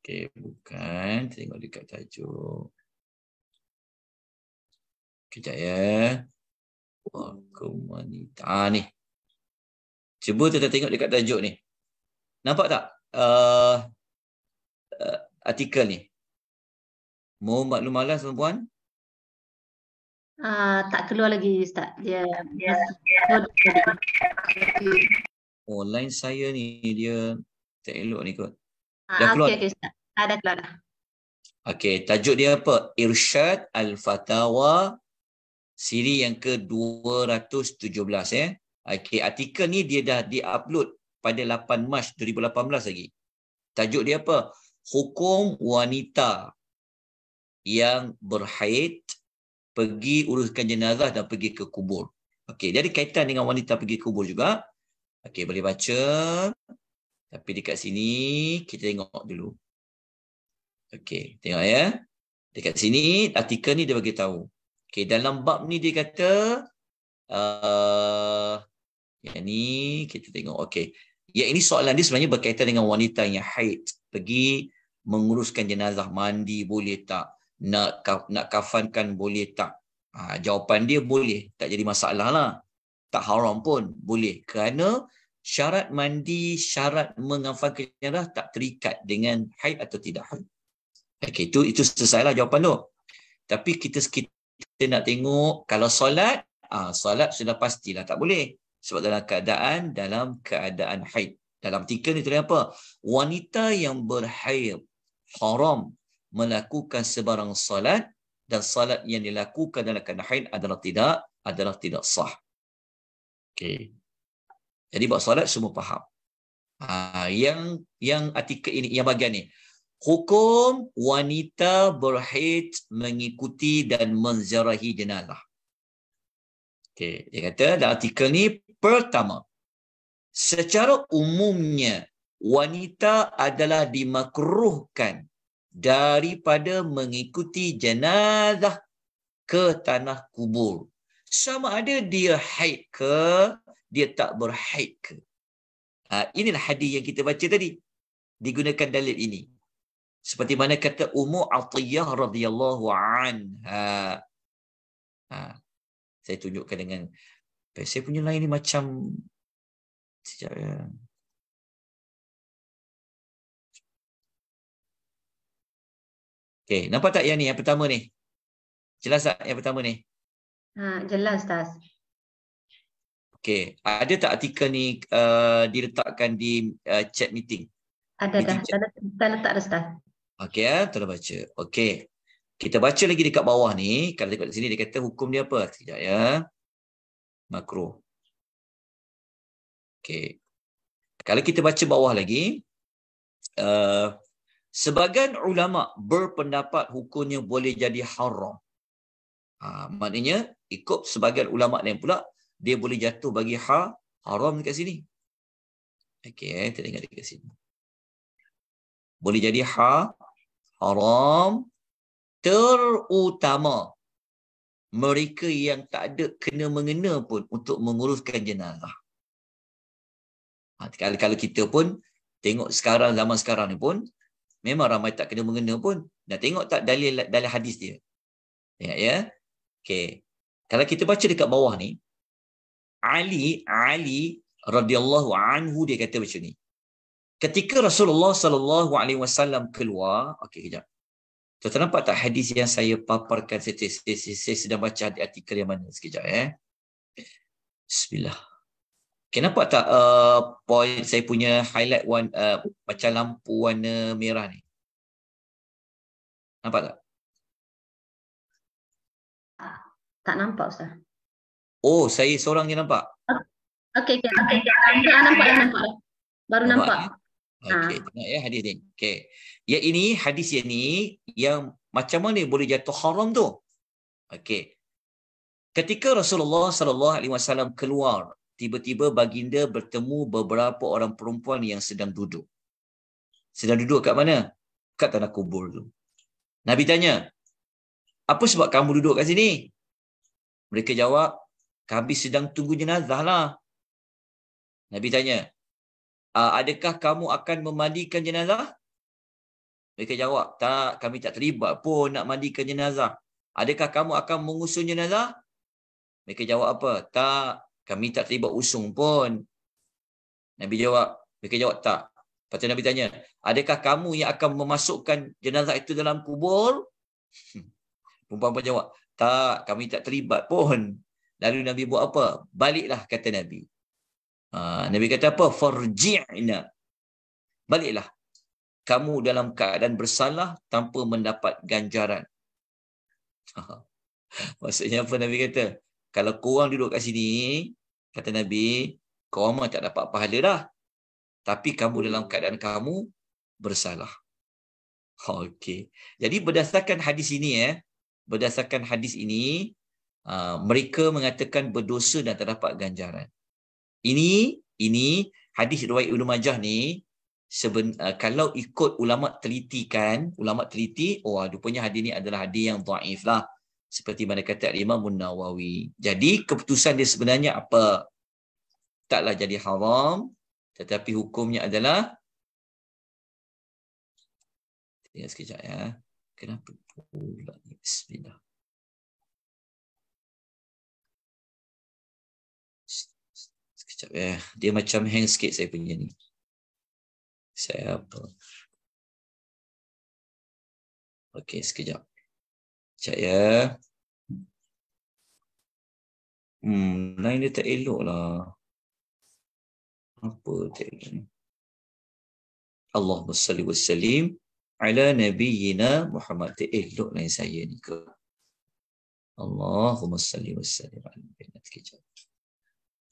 Okey, bukan. Kita tengok dekat tajuk. Kita ya. Hukum wanita. ni. Cuba tu tengok dekat tajuk ni. Nampak tak? uh, uh, artikel ni? Mau maklum malas tuan puan? Uh, ah, tak keluar lagi Ustaz. Dia, yeah. dia, dia, dia. Oh, line saya ni dia tak elok ni kot. Uh, Okey, Ustaz. Uh, dah keluar dah. Okay, tajuk dia apa? Irsyad Al-Fatawa siri yang ke-217 eh. Okey, artikel ni dia dah diupload pada 8 Mac 2018 lagi. Tajuk dia apa? Hukum wanita yang berhaid pergi uruskan jenazah dan pergi ke kubur. Okey, dia kaitan dengan wanita pergi ke kubur juga. Okey, boleh baca. Tapi dekat sini kita tengok dulu. Okey, tengok ya. Dekat sini artikel ni dia bagi tahu. Okey, dalam bab ni dia kata uh, yang ni kita tengok. Okey. Ya ini soalan dia sebenarnya berkaitan dengan wanita yang haid pergi menguruskan jenazah mandi boleh tak nak nak kafankan boleh tak ha, jawapan dia boleh tak jadi masalah lah tak haram pun boleh kerana syarat mandi syarat mengafankan jenazah tak terikat dengan haid atau tidak haid okay, itu itu selesai lah jawapan tu tapi kita kita nak tengok kalau solat ha, solat sudah pastilah tak boleh sebab dalam keadaan dalam keadaan haid. Dalam tiga ni tadi apa? Wanita yang berhaid haram melakukan sebarang salat dan salat yang dilakukan dalam keadaan haid adalah tidak adalah tidak sah. Okey. Jadi buat salat semua faham. Ha, yang yang artikel ini yang bagian ni hukum wanita berhaid mengikuti dan menziarahi jenazah. Okay, dia kata dalam artikel ni pertama, secara umumnya wanita adalah dimakruhkan daripada mengikuti jenazah ke tanah kubur. Sama ada dia haid ke, dia tak berhaid ke. Ha, inilah hadis yang kita baca tadi. Digunakan dalil ini. Seperti mana kata Ummu Atiyah radhiyallahu anha. Ha. Saya tunjukkan dengan Okay, eh, saya punya lain ni macam sejak ya. Okey, nampak tak yang ni yang pertama ni? Jelas tak yang pertama ni? Ha, jelas tas. Okey, ada tak artikel ni uh, diletakkan di uh, chat meeting? Ada meeting dah. Chat. Dah tak dah Okey, ya, tolong baca. Okey. Kita baca lagi dekat bawah ni, kalau tengok di sini dia kata hukum dia apa? Sekejap ya. Hmm makro. Okay, Kalau kita baca bawah lagi, uh, sebagian ulama berpendapat hukumnya boleh jadi haram. Ha, maknanya ikut sebagian ulama lain pula dia boleh jatuh bagi ha haram dekat sini. Okey, eh, kita tengok dekat sini. Boleh jadi ha haram terutama mereka yang tak ada kena mengena pun untuk menguruskan jenazah. Ha, kalau, kalau kita pun tengok sekarang zaman sekarang ni pun memang ramai tak kena mengena pun dah tengok tak dalil dalil hadis dia. Tengok ya. Okey. Kalau kita baca dekat bawah ni Ali Ali radhiyallahu anhu dia kata macam ni. Ketika Rasulullah sallallahu alaihi wasallam keluar, okey kejap. Tuan-tuan nampak tak hadis yang saya paparkan saya, saya, saya, saya sedang baca di artikel yang mana sekejap eh. Bismillah. Kenapa okay, tak uh, point saya punya highlight one uh, macam lampu warna merah ni? Nampak tak? Tak nampak Ustaz. Oh, saya seorang je nampak. Okey, okey, okey. Okay. Nampak, nampak, nampak. Baru nampak. nampak. Okey, ha. tengok ya hadis ni. Okey. Ya ini hadis yang ni yang macam mana boleh jatuh haram tu? Okey. Ketika Rasulullah sallallahu alaihi wasallam keluar, tiba-tiba baginda bertemu beberapa orang perempuan yang sedang duduk. Sedang duduk kat mana? Kat tanah kubur tu. Nabi tanya, apa sebab kamu duduk kat sini? Mereka jawab, kami sedang tunggu jenazah lah. Nabi tanya, Ah, adakah kamu akan memandikan jenazah? Mereka jawab, tak, kami tak terlibat pun nak mandikan jenazah. Adakah kamu akan mengusung jenazah? Mereka jawab apa? Tak, kami tak terlibat usung pun. Nabi jawab, mereka jawab tak. Lepas Nabi tanya, adakah kamu yang akan memasukkan jenazah itu dalam kubur? Perempuan-perempuan jawab, tak, kami tak terlibat pun. Lalu Nabi buat apa? Baliklah, kata Nabi. Ah, Nabi kata apa? Farji'na. Baliklah. Kamu dalam keadaan bersalah tanpa mendapat ganjaran. Maksudnya apa Nabi kata? Kalau korang duduk kat sini, kata Nabi, korang mah tak dapat pahala dah. Tapi kamu dalam keadaan kamu bersalah. Okey. Jadi berdasarkan hadis ini, eh, berdasarkan hadis ini, ah, mereka mengatakan berdosa dan terdapat ganjaran ini ini hadis riwayat Ibnu Majah ni seben, uh, kalau ikut ulama teliti kan ulama teliti oh rupanya hadis ni adalah hadis yang dhaif lah seperti mana kata Imam Nawawi jadi keputusan dia sebenarnya apa taklah jadi haram tetapi hukumnya adalah Tengok sekejap ya kenapa pula ni bismillah Sekejap ya. Dia macam hang sikit saya punya ni. Saya apa. Okey, sekejap. Sekejap ya. Hmm, lain dia tak elok lah. Apa tak elok ni? Allahumma salli wa sallim ala nabiyyina Muhammad. Tak elok line saya ni ke? Allahumma salli wa sallim ala nabiyyina. Sekejap.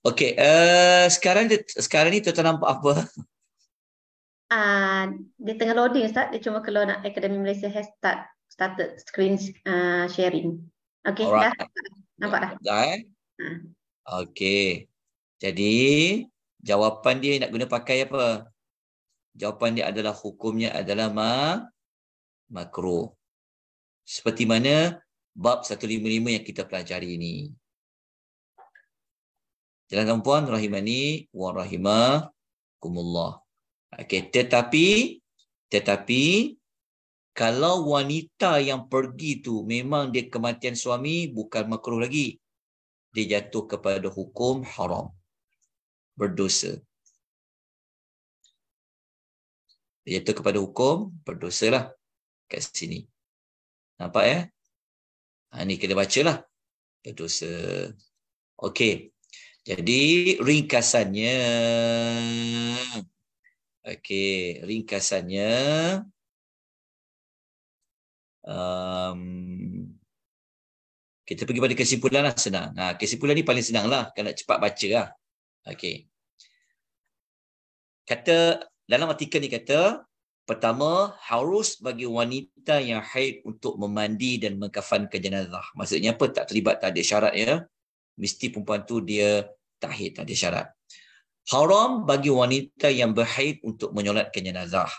Okey, uh, sekarang dia, sekarang ni tuan nampak apa? Ah, uh, dia tengah loading Ustaz. Dia cuma keluar nak Academy Malaysia has start started screen uh, sharing. Okey, dah. Nampak dah. Dah eh? Ha. Okey. Jadi, jawapan dia nak guna pakai apa? Jawapan dia adalah hukumnya adalah ma makro. Seperti mana bab 155 yang kita pelajari ini. Tuan dan puan rahimani wa rahimakumullah. Okey, tetapi tetapi kalau wanita yang pergi tu memang dia kematian suami bukan makruh lagi. Dia jatuh kepada hukum haram. Berdosa. Dia jatuh kepada hukum berdosa lah. Kat sini. Nampak ya? Ha, ni kena baca lah. Berdosa. Okey. Jadi ringkasannya okey ringkasannya um, kita pergi pada kesimpulan lah senang. Ha, kesimpulan ni paling senang lah. Kalau nak cepat baca lah. Okay. Kata, dalam artikel ni kata, pertama, harus bagi wanita yang haid untuk memandi dan mengkafankan jenazah. Maksudnya apa? Tak terlibat, tak ada syarat ya mesti perempuan tu dia tak haid, ada syarat. Haram bagi wanita yang berhaid untuk menyolatkan jenazah.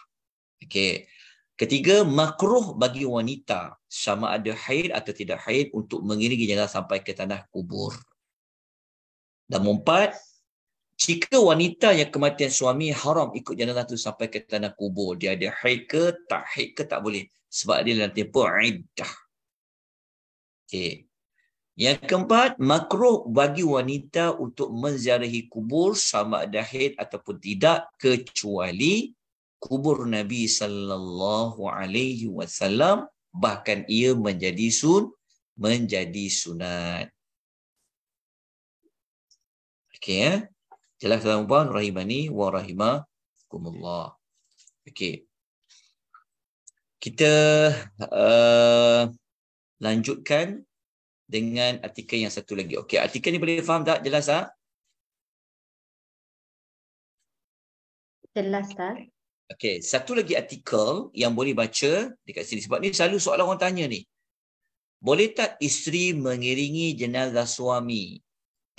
Okey. Ketiga, makruh bagi wanita sama ada haid atau tidak haid untuk mengiringi jenazah sampai ke tanah kubur. Dan empat, jika wanita yang kematian suami haram ikut jenazah tu sampai ke tanah kubur, dia ada haid ke tak haid ke tak boleh sebab dia dalam tempoh iddah. Okey, yang keempat, makruh bagi wanita untuk menziarahi kubur sama ada haid ataupun tidak kecuali kubur Nabi sallallahu alaihi wasallam bahkan ia menjadi sun menjadi sunat. Okey ya. Jelas dalam puan rahimani wa rahimakumullah. Okey. Kita uh, lanjutkan dengan artikel yang satu lagi. Okey, artikel ni boleh faham tak? Jelas tak? Jelas tak? Okey, satu lagi artikel yang boleh baca dekat sini. Sebab ni selalu soalan orang tanya ni. Boleh tak isteri mengiringi jenazah suami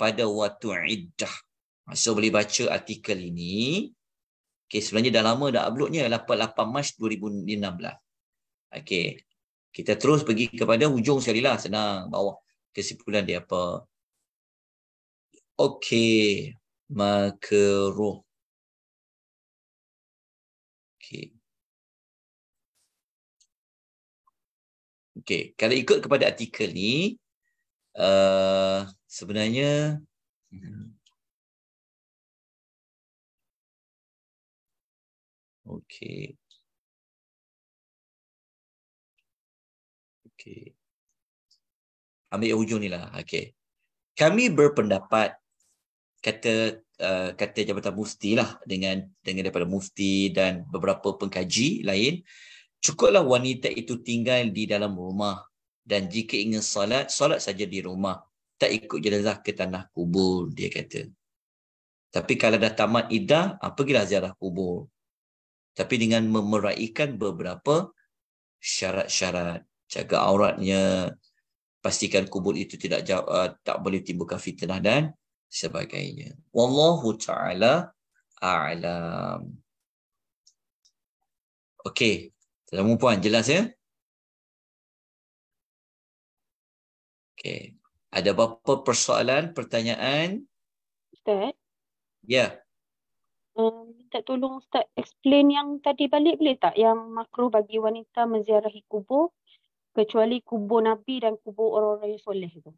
pada waktu iddah? Ha, so boleh baca artikel ini. Okay, sebenarnya dah lama dah uploadnya 88 Mac 2016. Okay, kita terus pergi kepada hujung sekali lah senang bawah kesimpulan dia apa okey makruh okey okey kalau ikut kepada artikel ni uh, sebenarnya okey Okey. Ambil yang hujung ni lah. okay. Kami berpendapat kata uh, kata jabatan mufti lah dengan dengan daripada mufti dan beberapa pengkaji lain cukuplah wanita itu tinggal di dalam rumah dan jika ingin solat solat saja di rumah tak ikut jenazah ke tanah kubur dia kata tapi kalau dah tamat idah ah, pergilah ziarah kubur tapi dengan memeraihkan beberapa syarat-syarat jaga auratnya, pastikan kubur itu tidak uh, tak boleh timbulkan fitnah dan sebagainya. Wallahu taala a'lam. Okey, tuan puan jelas ya? Okey. Ada apa-apa persoalan, pertanyaan? Ustaz? Ya. Um, minta tolong Ustaz explain yang tadi balik boleh tak? Yang makruh bagi wanita menziarahi kubur kecuali kubur Nabi dan kubur orang-orang yang soleh tu.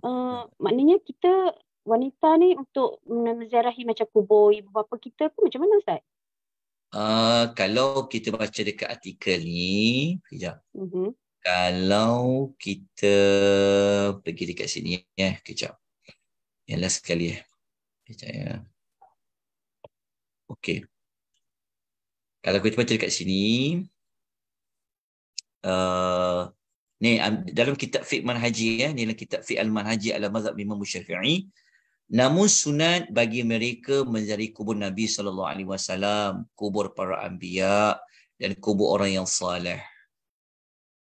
Uh, maknanya kita wanita ni untuk menziarahi macam kubur ibu bapa kita pun macam mana Ustaz? Uh, kalau kita baca dekat artikel ni, kejap. Uh-huh. Mm-hmm. Kalau kita pergi dekat sini, ya, eh, kejap. Yang last sekali, ya. Kejap, ya. Okay. Kalau kita baca dekat sini, uh, ni um, dalam kitab fiqh manhaji ya ni dalam kitab fiqh al-manhaji ala mazhab Imam Syafi'i namun sunat bagi mereka menjadi kubur Nabi sallallahu alaihi wasallam kubur para anbiya dan kubur orang yang saleh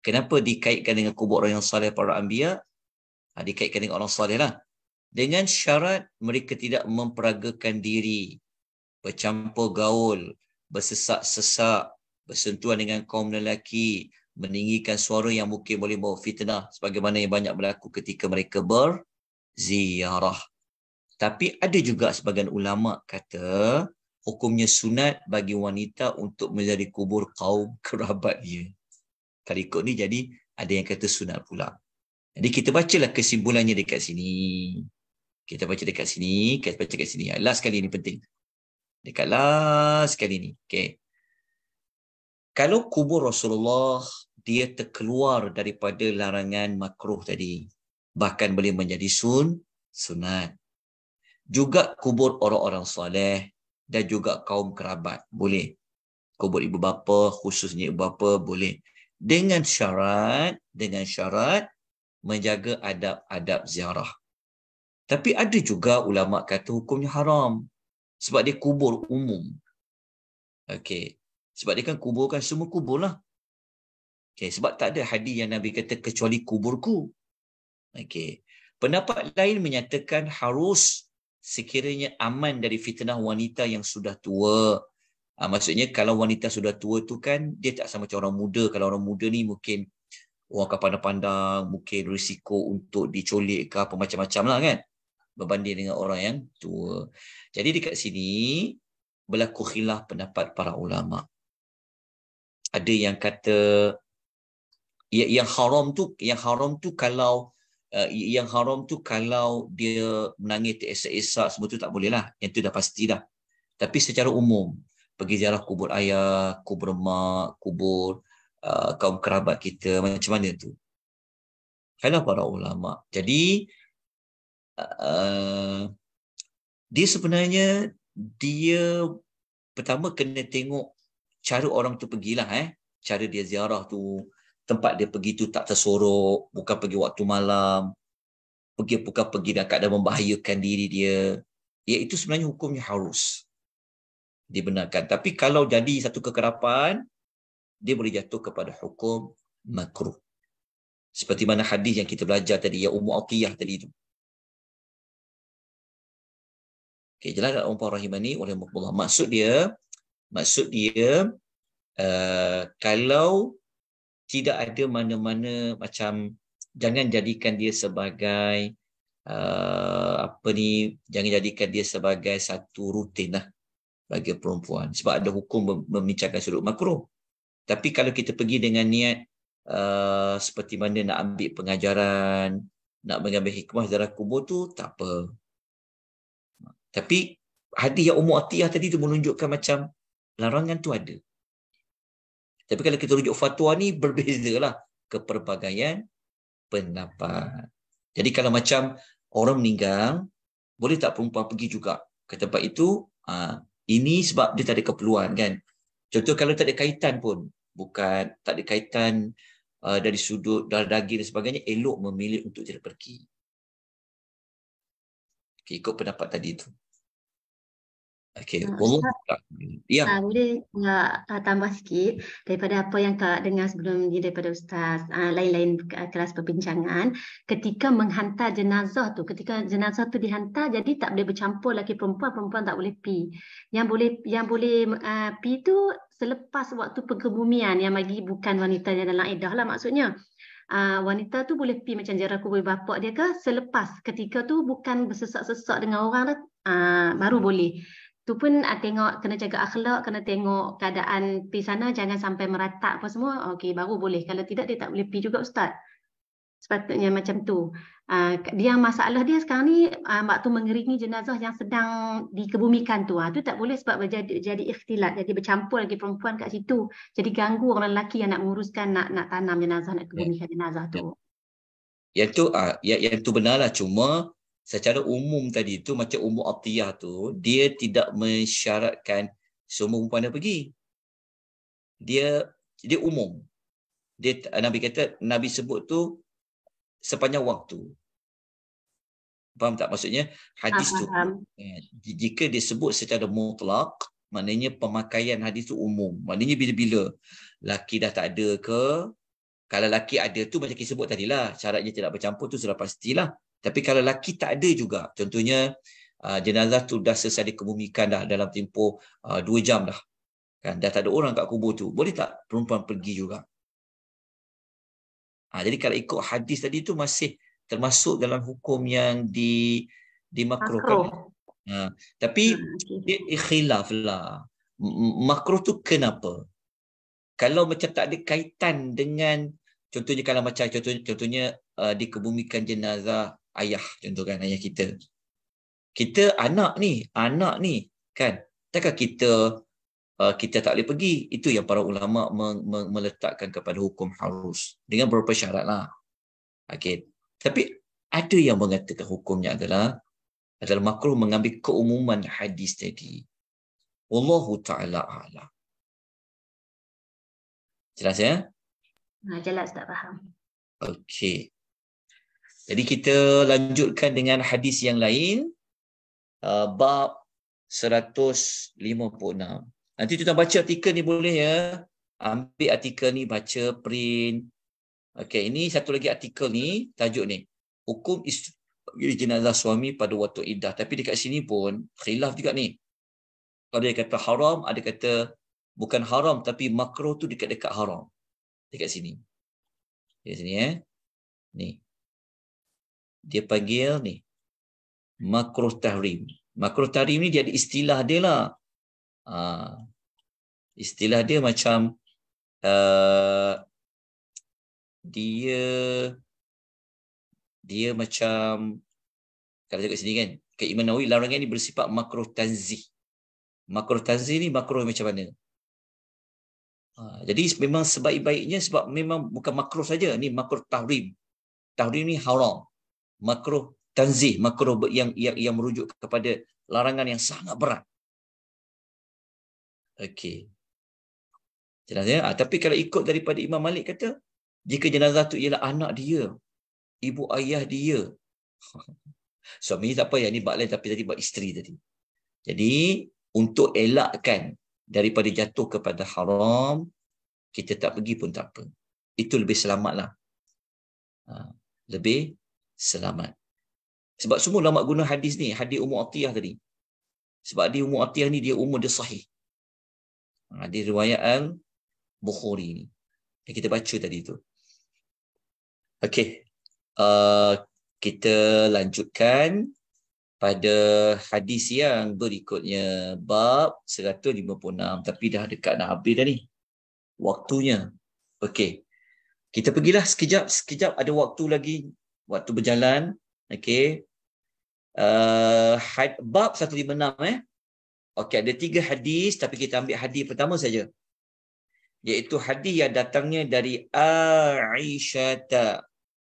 kenapa dikaitkan dengan kubur orang yang saleh para anbiya ha, dikaitkan dengan orang saleh lah dengan syarat mereka tidak memperagakan diri bercampur gaul bersesak-sesak bersentuhan dengan kaum lelaki meninggikan suara yang mungkin boleh bawa fitnah sebagaimana yang banyak berlaku ketika mereka berziarah. Tapi ada juga sebagian ulama kata hukumnya sunat bagi wanita untuk menjadi kubur kaum kerabat dia. Kalau ikut ni jadi ada yang kata sunat pula. Jadi kita bacalah kesimpulannya dekat sini. Kita baca dekat sini, kita baca dekat sini. Ah, last kali ni penting. Dekat last kali ni. Okay. Kalau kubur Rasulullah dia terkeluar daripada larangan makruh tadi bahkan boleh menjadi sun sunat juga kubur orang-orang soleh dan juga kaum kerabat boleh kubur ibu bapa khususnya ibu bapa boleh dengan syarat dengan syarat menjaga adab-adab ziarah tapi ada juga ulama kata hukumnya haram sebab dia kubur umum okey sebab dia kan kuburkan semua kubur lah. Okay, sebab tak ada hadis yang Nabi kata kecuali kuburku. Okay. Pendapat lain menyatakan harus sekiranya aman dari fitnah wanita yang sudah tua. Ha, maksudnya kalau wanita sudah tua tu kan dia tak sama macam orang muda. Kalau orang muda ni mungkin orang akan pandang-pandang, mungkin risiko untuk diculik ke apa macam-macam lah kan. Berbanding dengan orang yang tua. Jadi dekat sini berlaku khilaf pendapat para ulama. Ada yang kata yang haram tu yang haram tu kalau uh, yang haram tu kalau dia menangis esak-esak semua tu tak boleh lah yang tu dah pasti dah tapi secara umum pergi ziarah kubur ayah kubur mak kubur uh, kaum kerabat kita macam mana tu kalau para ulama jadi uh, dia sebenarnya dia pertama kena tengok cara orang tu pergilah eh cara dia ziarah tu tempat dia pergi tu tak tersorok, bukan pergi waktu malam, pergi bukan pergi dan keadaan membahayakan diri dia. Ya, itu sebenarnya hukumnya harus dibenarkan. Tapi kalau jadi satu kekerapan, dia boleh jatuh kepada hukum makruh. Seperti mana hadis yang kita belajar tadi, ya Ummu Aqiyah tadi itu. Okay, jelas Ummu Rahimani oleh Maksud dia, maksud dia, uh, kalau tidak ada mana-mana macam jangan jadikan dia sebagai uh, apa ni jangan jadikan dia sebagai satu rutin lah bagi perempuan sebab ada hukum membincangkan sudut makro tapi kalau kita pergi dengan niat uh, seperti mana nak ambil pengajaran nak mengambil hikmah darah kubur tu tak apa tapi hadis yang umur atiyah tadi tu menunjukkan macam larangan tu ada tapi kalau kita rujuk fatwa ni berbeza lah keperbagaian pendapat. Jadi kalau macam orang meninggal, boleh tak perempuan pergi juga ke tempat itu? Ha, ini sebab dia tak ada keperluan kan. Contoh kalau tak ada kaitan pun, bukan tak ada kaitan ha, dari sudut darah daging dan sebagainya, elok memilih untuk tidak pergi. Okay, ikut pendapat tadi itu. Okey, ah, boleh tak? Ya. Uh, boleh ah, uh, uh, tambah sikit daripada apa yang Kak dengar sebelum ini daripada Ustaz ah, lain-lain uh, kelas perbincangan. Ketika menghantar jenazah tu, ketika jenazah tu dihantar, jadi tak boleh bercampur lelaki perempuan, perempuan tak boleh pi. Yang boleh yang boleh uh, pi tu selepas waktu pengebumian yang lagi bukan wanita yang dalam iddah lah maksudnya. Uh, wanita tu boleh pi macam jarak kubur bapak dia ke selepas ketika tu bukan bersesak-sesak dengan orang dah uh, baru boleh tu pun uh, tengok kena jaga akhlak kena tengok keadaan di sana jangan sampai meratak apa semua okey baru boleh kalau tidak dia tak boleh pergi juga ustaz sepatutnya macam tu uh, dia masalah dia sekarang ni uh, waktu mengeringi jenazah yang sedang dikebumikan tu uh, tu tak boleh sebab jadi jadi ikhtilat jadi bercampur lagi perempuan kat situ jadi ganggu orang lelaki yang nak menguruskan nak nak tanam jenazah nak ya. kebumikan jenazah tu ya. yang tu uh, yang, yang tu benarlah cuma secara umum tadi tu macam umur atiyah tu dia tidak mensyaratkan semua perempuan dia pergi dia dia umum dia nabi kata nabi sebut tu sepanjang waktu faham tak maksudnya hadis tu eh, jika dia sebut secara mutlak maknanya pemakaian hadis tu umum maknanya bila-bila laki dah tak ada ke kalau laki ada tu macam kita sebut tadilah syaratnya tidak bercampur tu sudah pastilah tapi kalau laki tak ada juga, contohnya uh, jenazah tu dah selesai dikebumikan dah dalam tempoh uh, dua jam dah. Kan? Dah tak ada orang kat kubur tu. Boleh tak perempuan pergi juga? Ha, jadi kalau ikut hadis tadi tu masih termasuk dalam hukum yang di dimakruhkan. Ha, tapi hmm, dia ikhilaf lah. Makruh tu kenapa? Kalau macam tak ada kaitan dengan contohnya kalau macam contohnya, contohnya uh, dikebumikan jenazah ayah contoh kan ayah kita kita anak ni anak ni kan takkan kita uh, kita tak boleh pergi itu yang para ulama meletakkan kepada hukum harus dengan beberapa syarat lah okay. tapi ada yang mengatakan hukumnya adalah adalah makruh mengambil keumuman hadis tadi Wallahu ta'ala ala jelas ya? Nah, ha, jelas tak faham okey jadi kita lanjutkan dengan hadis yang lain uh, bab 156. Nanti tuan baca artikel ni boleh ya. Ambil artikel ni baca print. Okey, ini satu lagi artikel ni tajuk ni. Hukum isteri jenazah suami pada waktu iddah. Tapi dekat sini pun khilaf juga ni. Ada yang kata haram, ada yang kata bukan haram tapi makruh tu dekat-dekat haram. Dekat sini. Dekat sini eh. Ni dia panggil ni makruh tahrim. Makruh tahrim ni dia ada istilah dia lah. Ha, istilah dia macam uh, dia dia macam kalau cakap sini kan ke Imam Nawawi larangan ni bersifat makruh tanzih. Makruh tanzih ni makruh macam mana? Ha, jadi memang sebaik-baiknya sebab memang bukan makruh saja ni makruh tahrim. Tahrim ni haram makro tanzih makro yang yang yang merujuk kepada larangan yang sangat berat okey jelasnya ha, ah, tapi kalau ikut daripada imam malik kata jika jenazah tu ialah anak dia ibu ayah dia suami tak apa yang ni bab lain tapi tadi bab isteri tadi jadi untuk elakkan daripada jatuh kepada haram kita tak pergi pun tak apa itu lebih selamatlah ha, lebih selamat. Sebab semua ulama guna hadis ni, hadis Ummu Atiyah tadi. Sebab di Ummu Atiyah ni dia umur dia sahih. Hadis riwayat Al Bukhari ni. Yang kita baca tadi tu. Okey. Uh, kita lanjutkan pada hadis yang berikutnya bab 156 tapi dah dekat nak habis dah ni waktunya okey kita pergilah sekejap sekejap ada waktu lagi waktu berjalan okey uh, had, bab 156 eh okey ada tiga hadis tapi kita ambil hadis pertama saja iaitu hadis yang datangnya dari Aisyah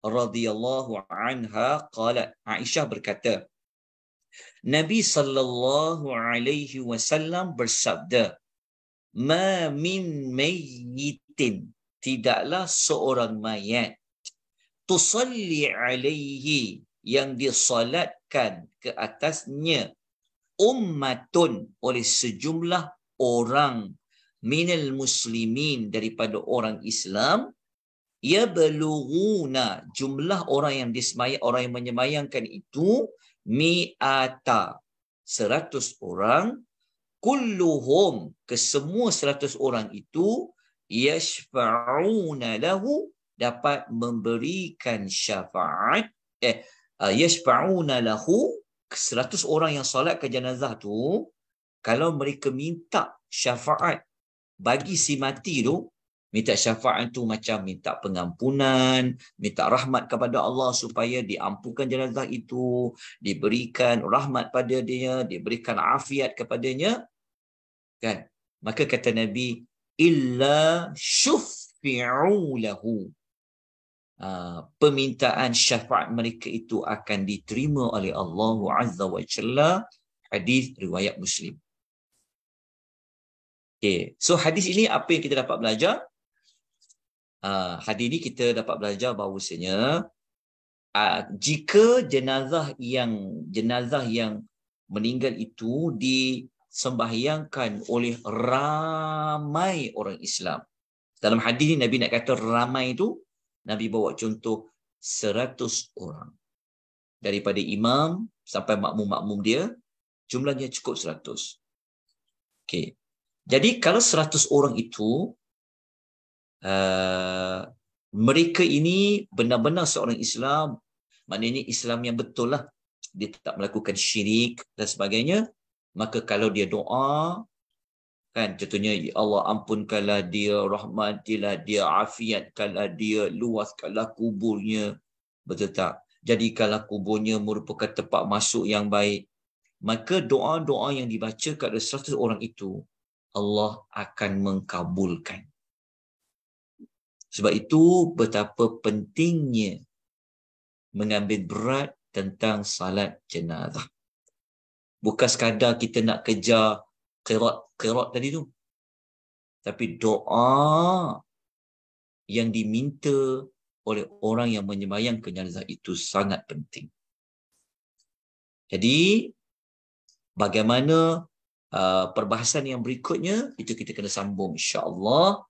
radhiyallahu anha qala Aisyah berkata Nabi sallallahu alaihi wasallam bersabda ma min mayyitin tidaklah seorang mayat tusalli alaihi yang disolatkan ke atasnya ummatun oleh sejumlah orang minal muslimin daripada orang Islam ya baluguna jumlah orang yang disemay orang yang menyemayangkan itu miata seratus orang kulluhum kesemua seratus orang itu yashfa'una lahu dapat memberikan syafaat eh uh, yashfa'una lahu 100 orang yang solat ke jenazah tu kalau mereka minta syafaat bagi si mati tu minta syafaat tu macam minta pengampunan minta rahmat kepada Allah supaya diampukan jenazah itu diberikan rahmat pada dia diberikan afiat kepadanya kan maka kata nabi illa syuf lahu uh, permintaan syafaat mereka itu akan diterima oleh Allah Azza wa Jalla hadis riwayat Muslim. Okay. So hadis ini apa yang kita dapat belajar? Uh, hadis ini kita dapat belajar bahawasanya ah, jika jenazah yang jenazah yang meninggal itu disembahyangkan oleh ramai orang Islam. Dalam hadis ini Nabi nak kata ramai itu Nabi bawa contoh 100 orang. Daripada imam sampai makmum-makmum dia, jumlahnya cukup 100. Okay. Jadi kalau 100 orang itu, uh, mereka ini benar-benar seorang Islam, maknanya Islam yang betul lah. Dia tak melakukan syirik dan sebagainya. Maka kalau dia doa, Kan, contohnya, Ya Allah ampunkanlah dia, rahmatilah dia, afiatkanlah dia, luaskanlah kuburnya. Betul tak? Jadikanlah kuburnya merupakan tempat masuk yang baik. Maka doa-doa yang dibaca kepada seratus orang itu, Allah akan mengkabulkan. Sebab itu betapa pentingnya mengambil berat tentang salat jenazah. Bukan sekadar kita nak kejar qirat qirat tadi tu. Tapi doa yang diminta oleh orang yang menyembahyang jenazah itu sangat penting. Jadi bagaimana uh, perbahasan yang berikutnya itu kita kena sambung insya-Allah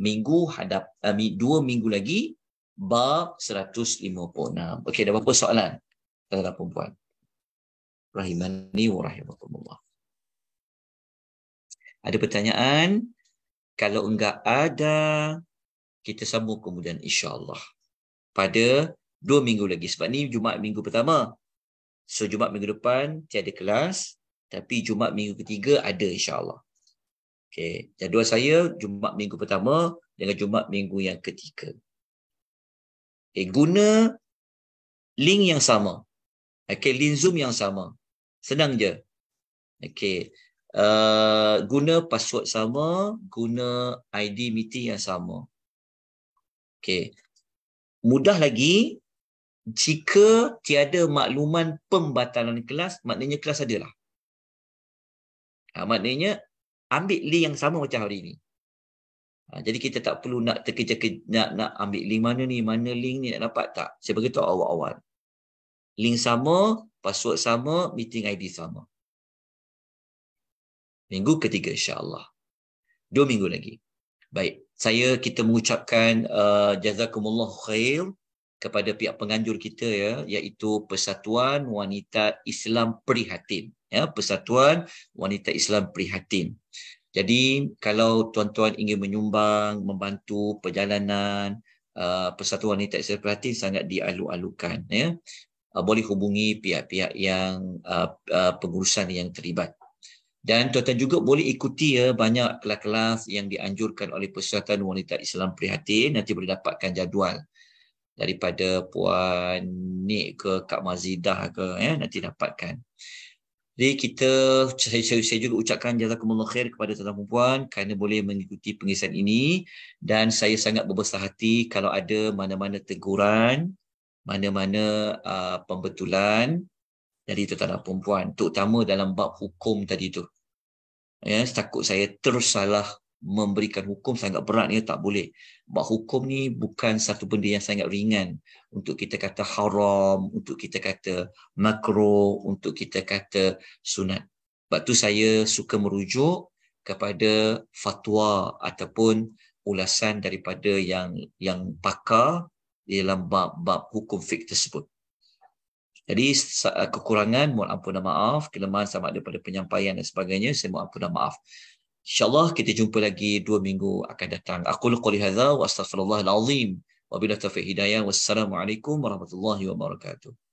minggu hadap uh, dua minggu lagi bab 156. Okey ada apa-apa soalan? Tuan-tuan puan. Rahimani wa rahimakumullah. Ada pertanyaan? Kalau enggak ada, kita sambung kemudian insyaAllah. Pada dua minggu lagi. Sebab ni Jumaat minggu pertama. So Jumaat minggu depan tiada kelas. Tapi Jumaat minggu ketiga ada insyaAllah. Okay. Jadual saya Jumaat minggu pertama dengan Jumaat minggu yang ketiga. Okay. Guna link yang sama. Okay. Link Zoom yang sama. Senang je. Okay uh, guna password sama, guna ID meeting yang sama. Okay. Mudah lagi, jika tiada makluman pembatalan kelas, maknanya kelas adalah. Ha, maknanya, ambil link yang sama macam hari ini. Ha, jadi kita tak perlu nak terkejar nak, nak ambil link mana ni, mana link ni nak dapat tak? Saya beritahu awal-awal. Link sama, password sama, meeting ID sama minggu ketiga insyaallah dua minggu lagi baik saya kita mengucapkan uh, jazakumullah khair kepada pihak penganjur kita ya iaitu Persatuan Wanita Islam Prihatin ya Persatuan Wanita Islam Prihatin jadi kalau tuan-tuan ingin menyumbang membantu perjalanan Uh, Persatuan Wanita Islam Prihatin sangat dialu-alukan ya. Uh, boleh hubungi pihak-pihak yang uh, uh, pengurusan yang terlibat. Dan tuan-tuan juga boleh ikuti ya banyak kelas-kelas yang dianjurkan oleh Persatuan Wanita Islam Prihatin. Nanti boleh dapatkan jadual daripada Puan Nik ke Kak Mazidah ke ya, nanti dapatkan. Jadi kita saya, saya, saya juga ucapkan jazakumullah khair kepada tuan-tuan perempuan kerana boleh mengikuti pengisian ini dan saya sangat berbesar hati kalau ada mana-mana teguran mana-mana uh, pembetulan dari tetanak perempuan terutama dalam bab hukum tadi tu ya takut saya terus salah memberikan hukum sangat berat ni tak boleh bab hukum ni bukan satu benda yang sangat ringan untuk kita kata haram untuk kita kata makro untuk kita kata sunat sebab tu saya suka merujuk kepada fatwa ataupun ulasan daripada yang yang pakar dalam bab-bab hukum fik tersebut jadi eh, kekurangan mohon ampun dan maaf, kelemahan sama ada pada penyampaian dan sebagainya, saya mohon ampun dan maaf. InsyaAllah kita jumpa lagi dua minggu akan datang. Aku lukuli hadha wa astaghfirullahaladzim. Wa bila taufiq hidayah. Wassalamualaikum warahmatullahi wabarakatuh.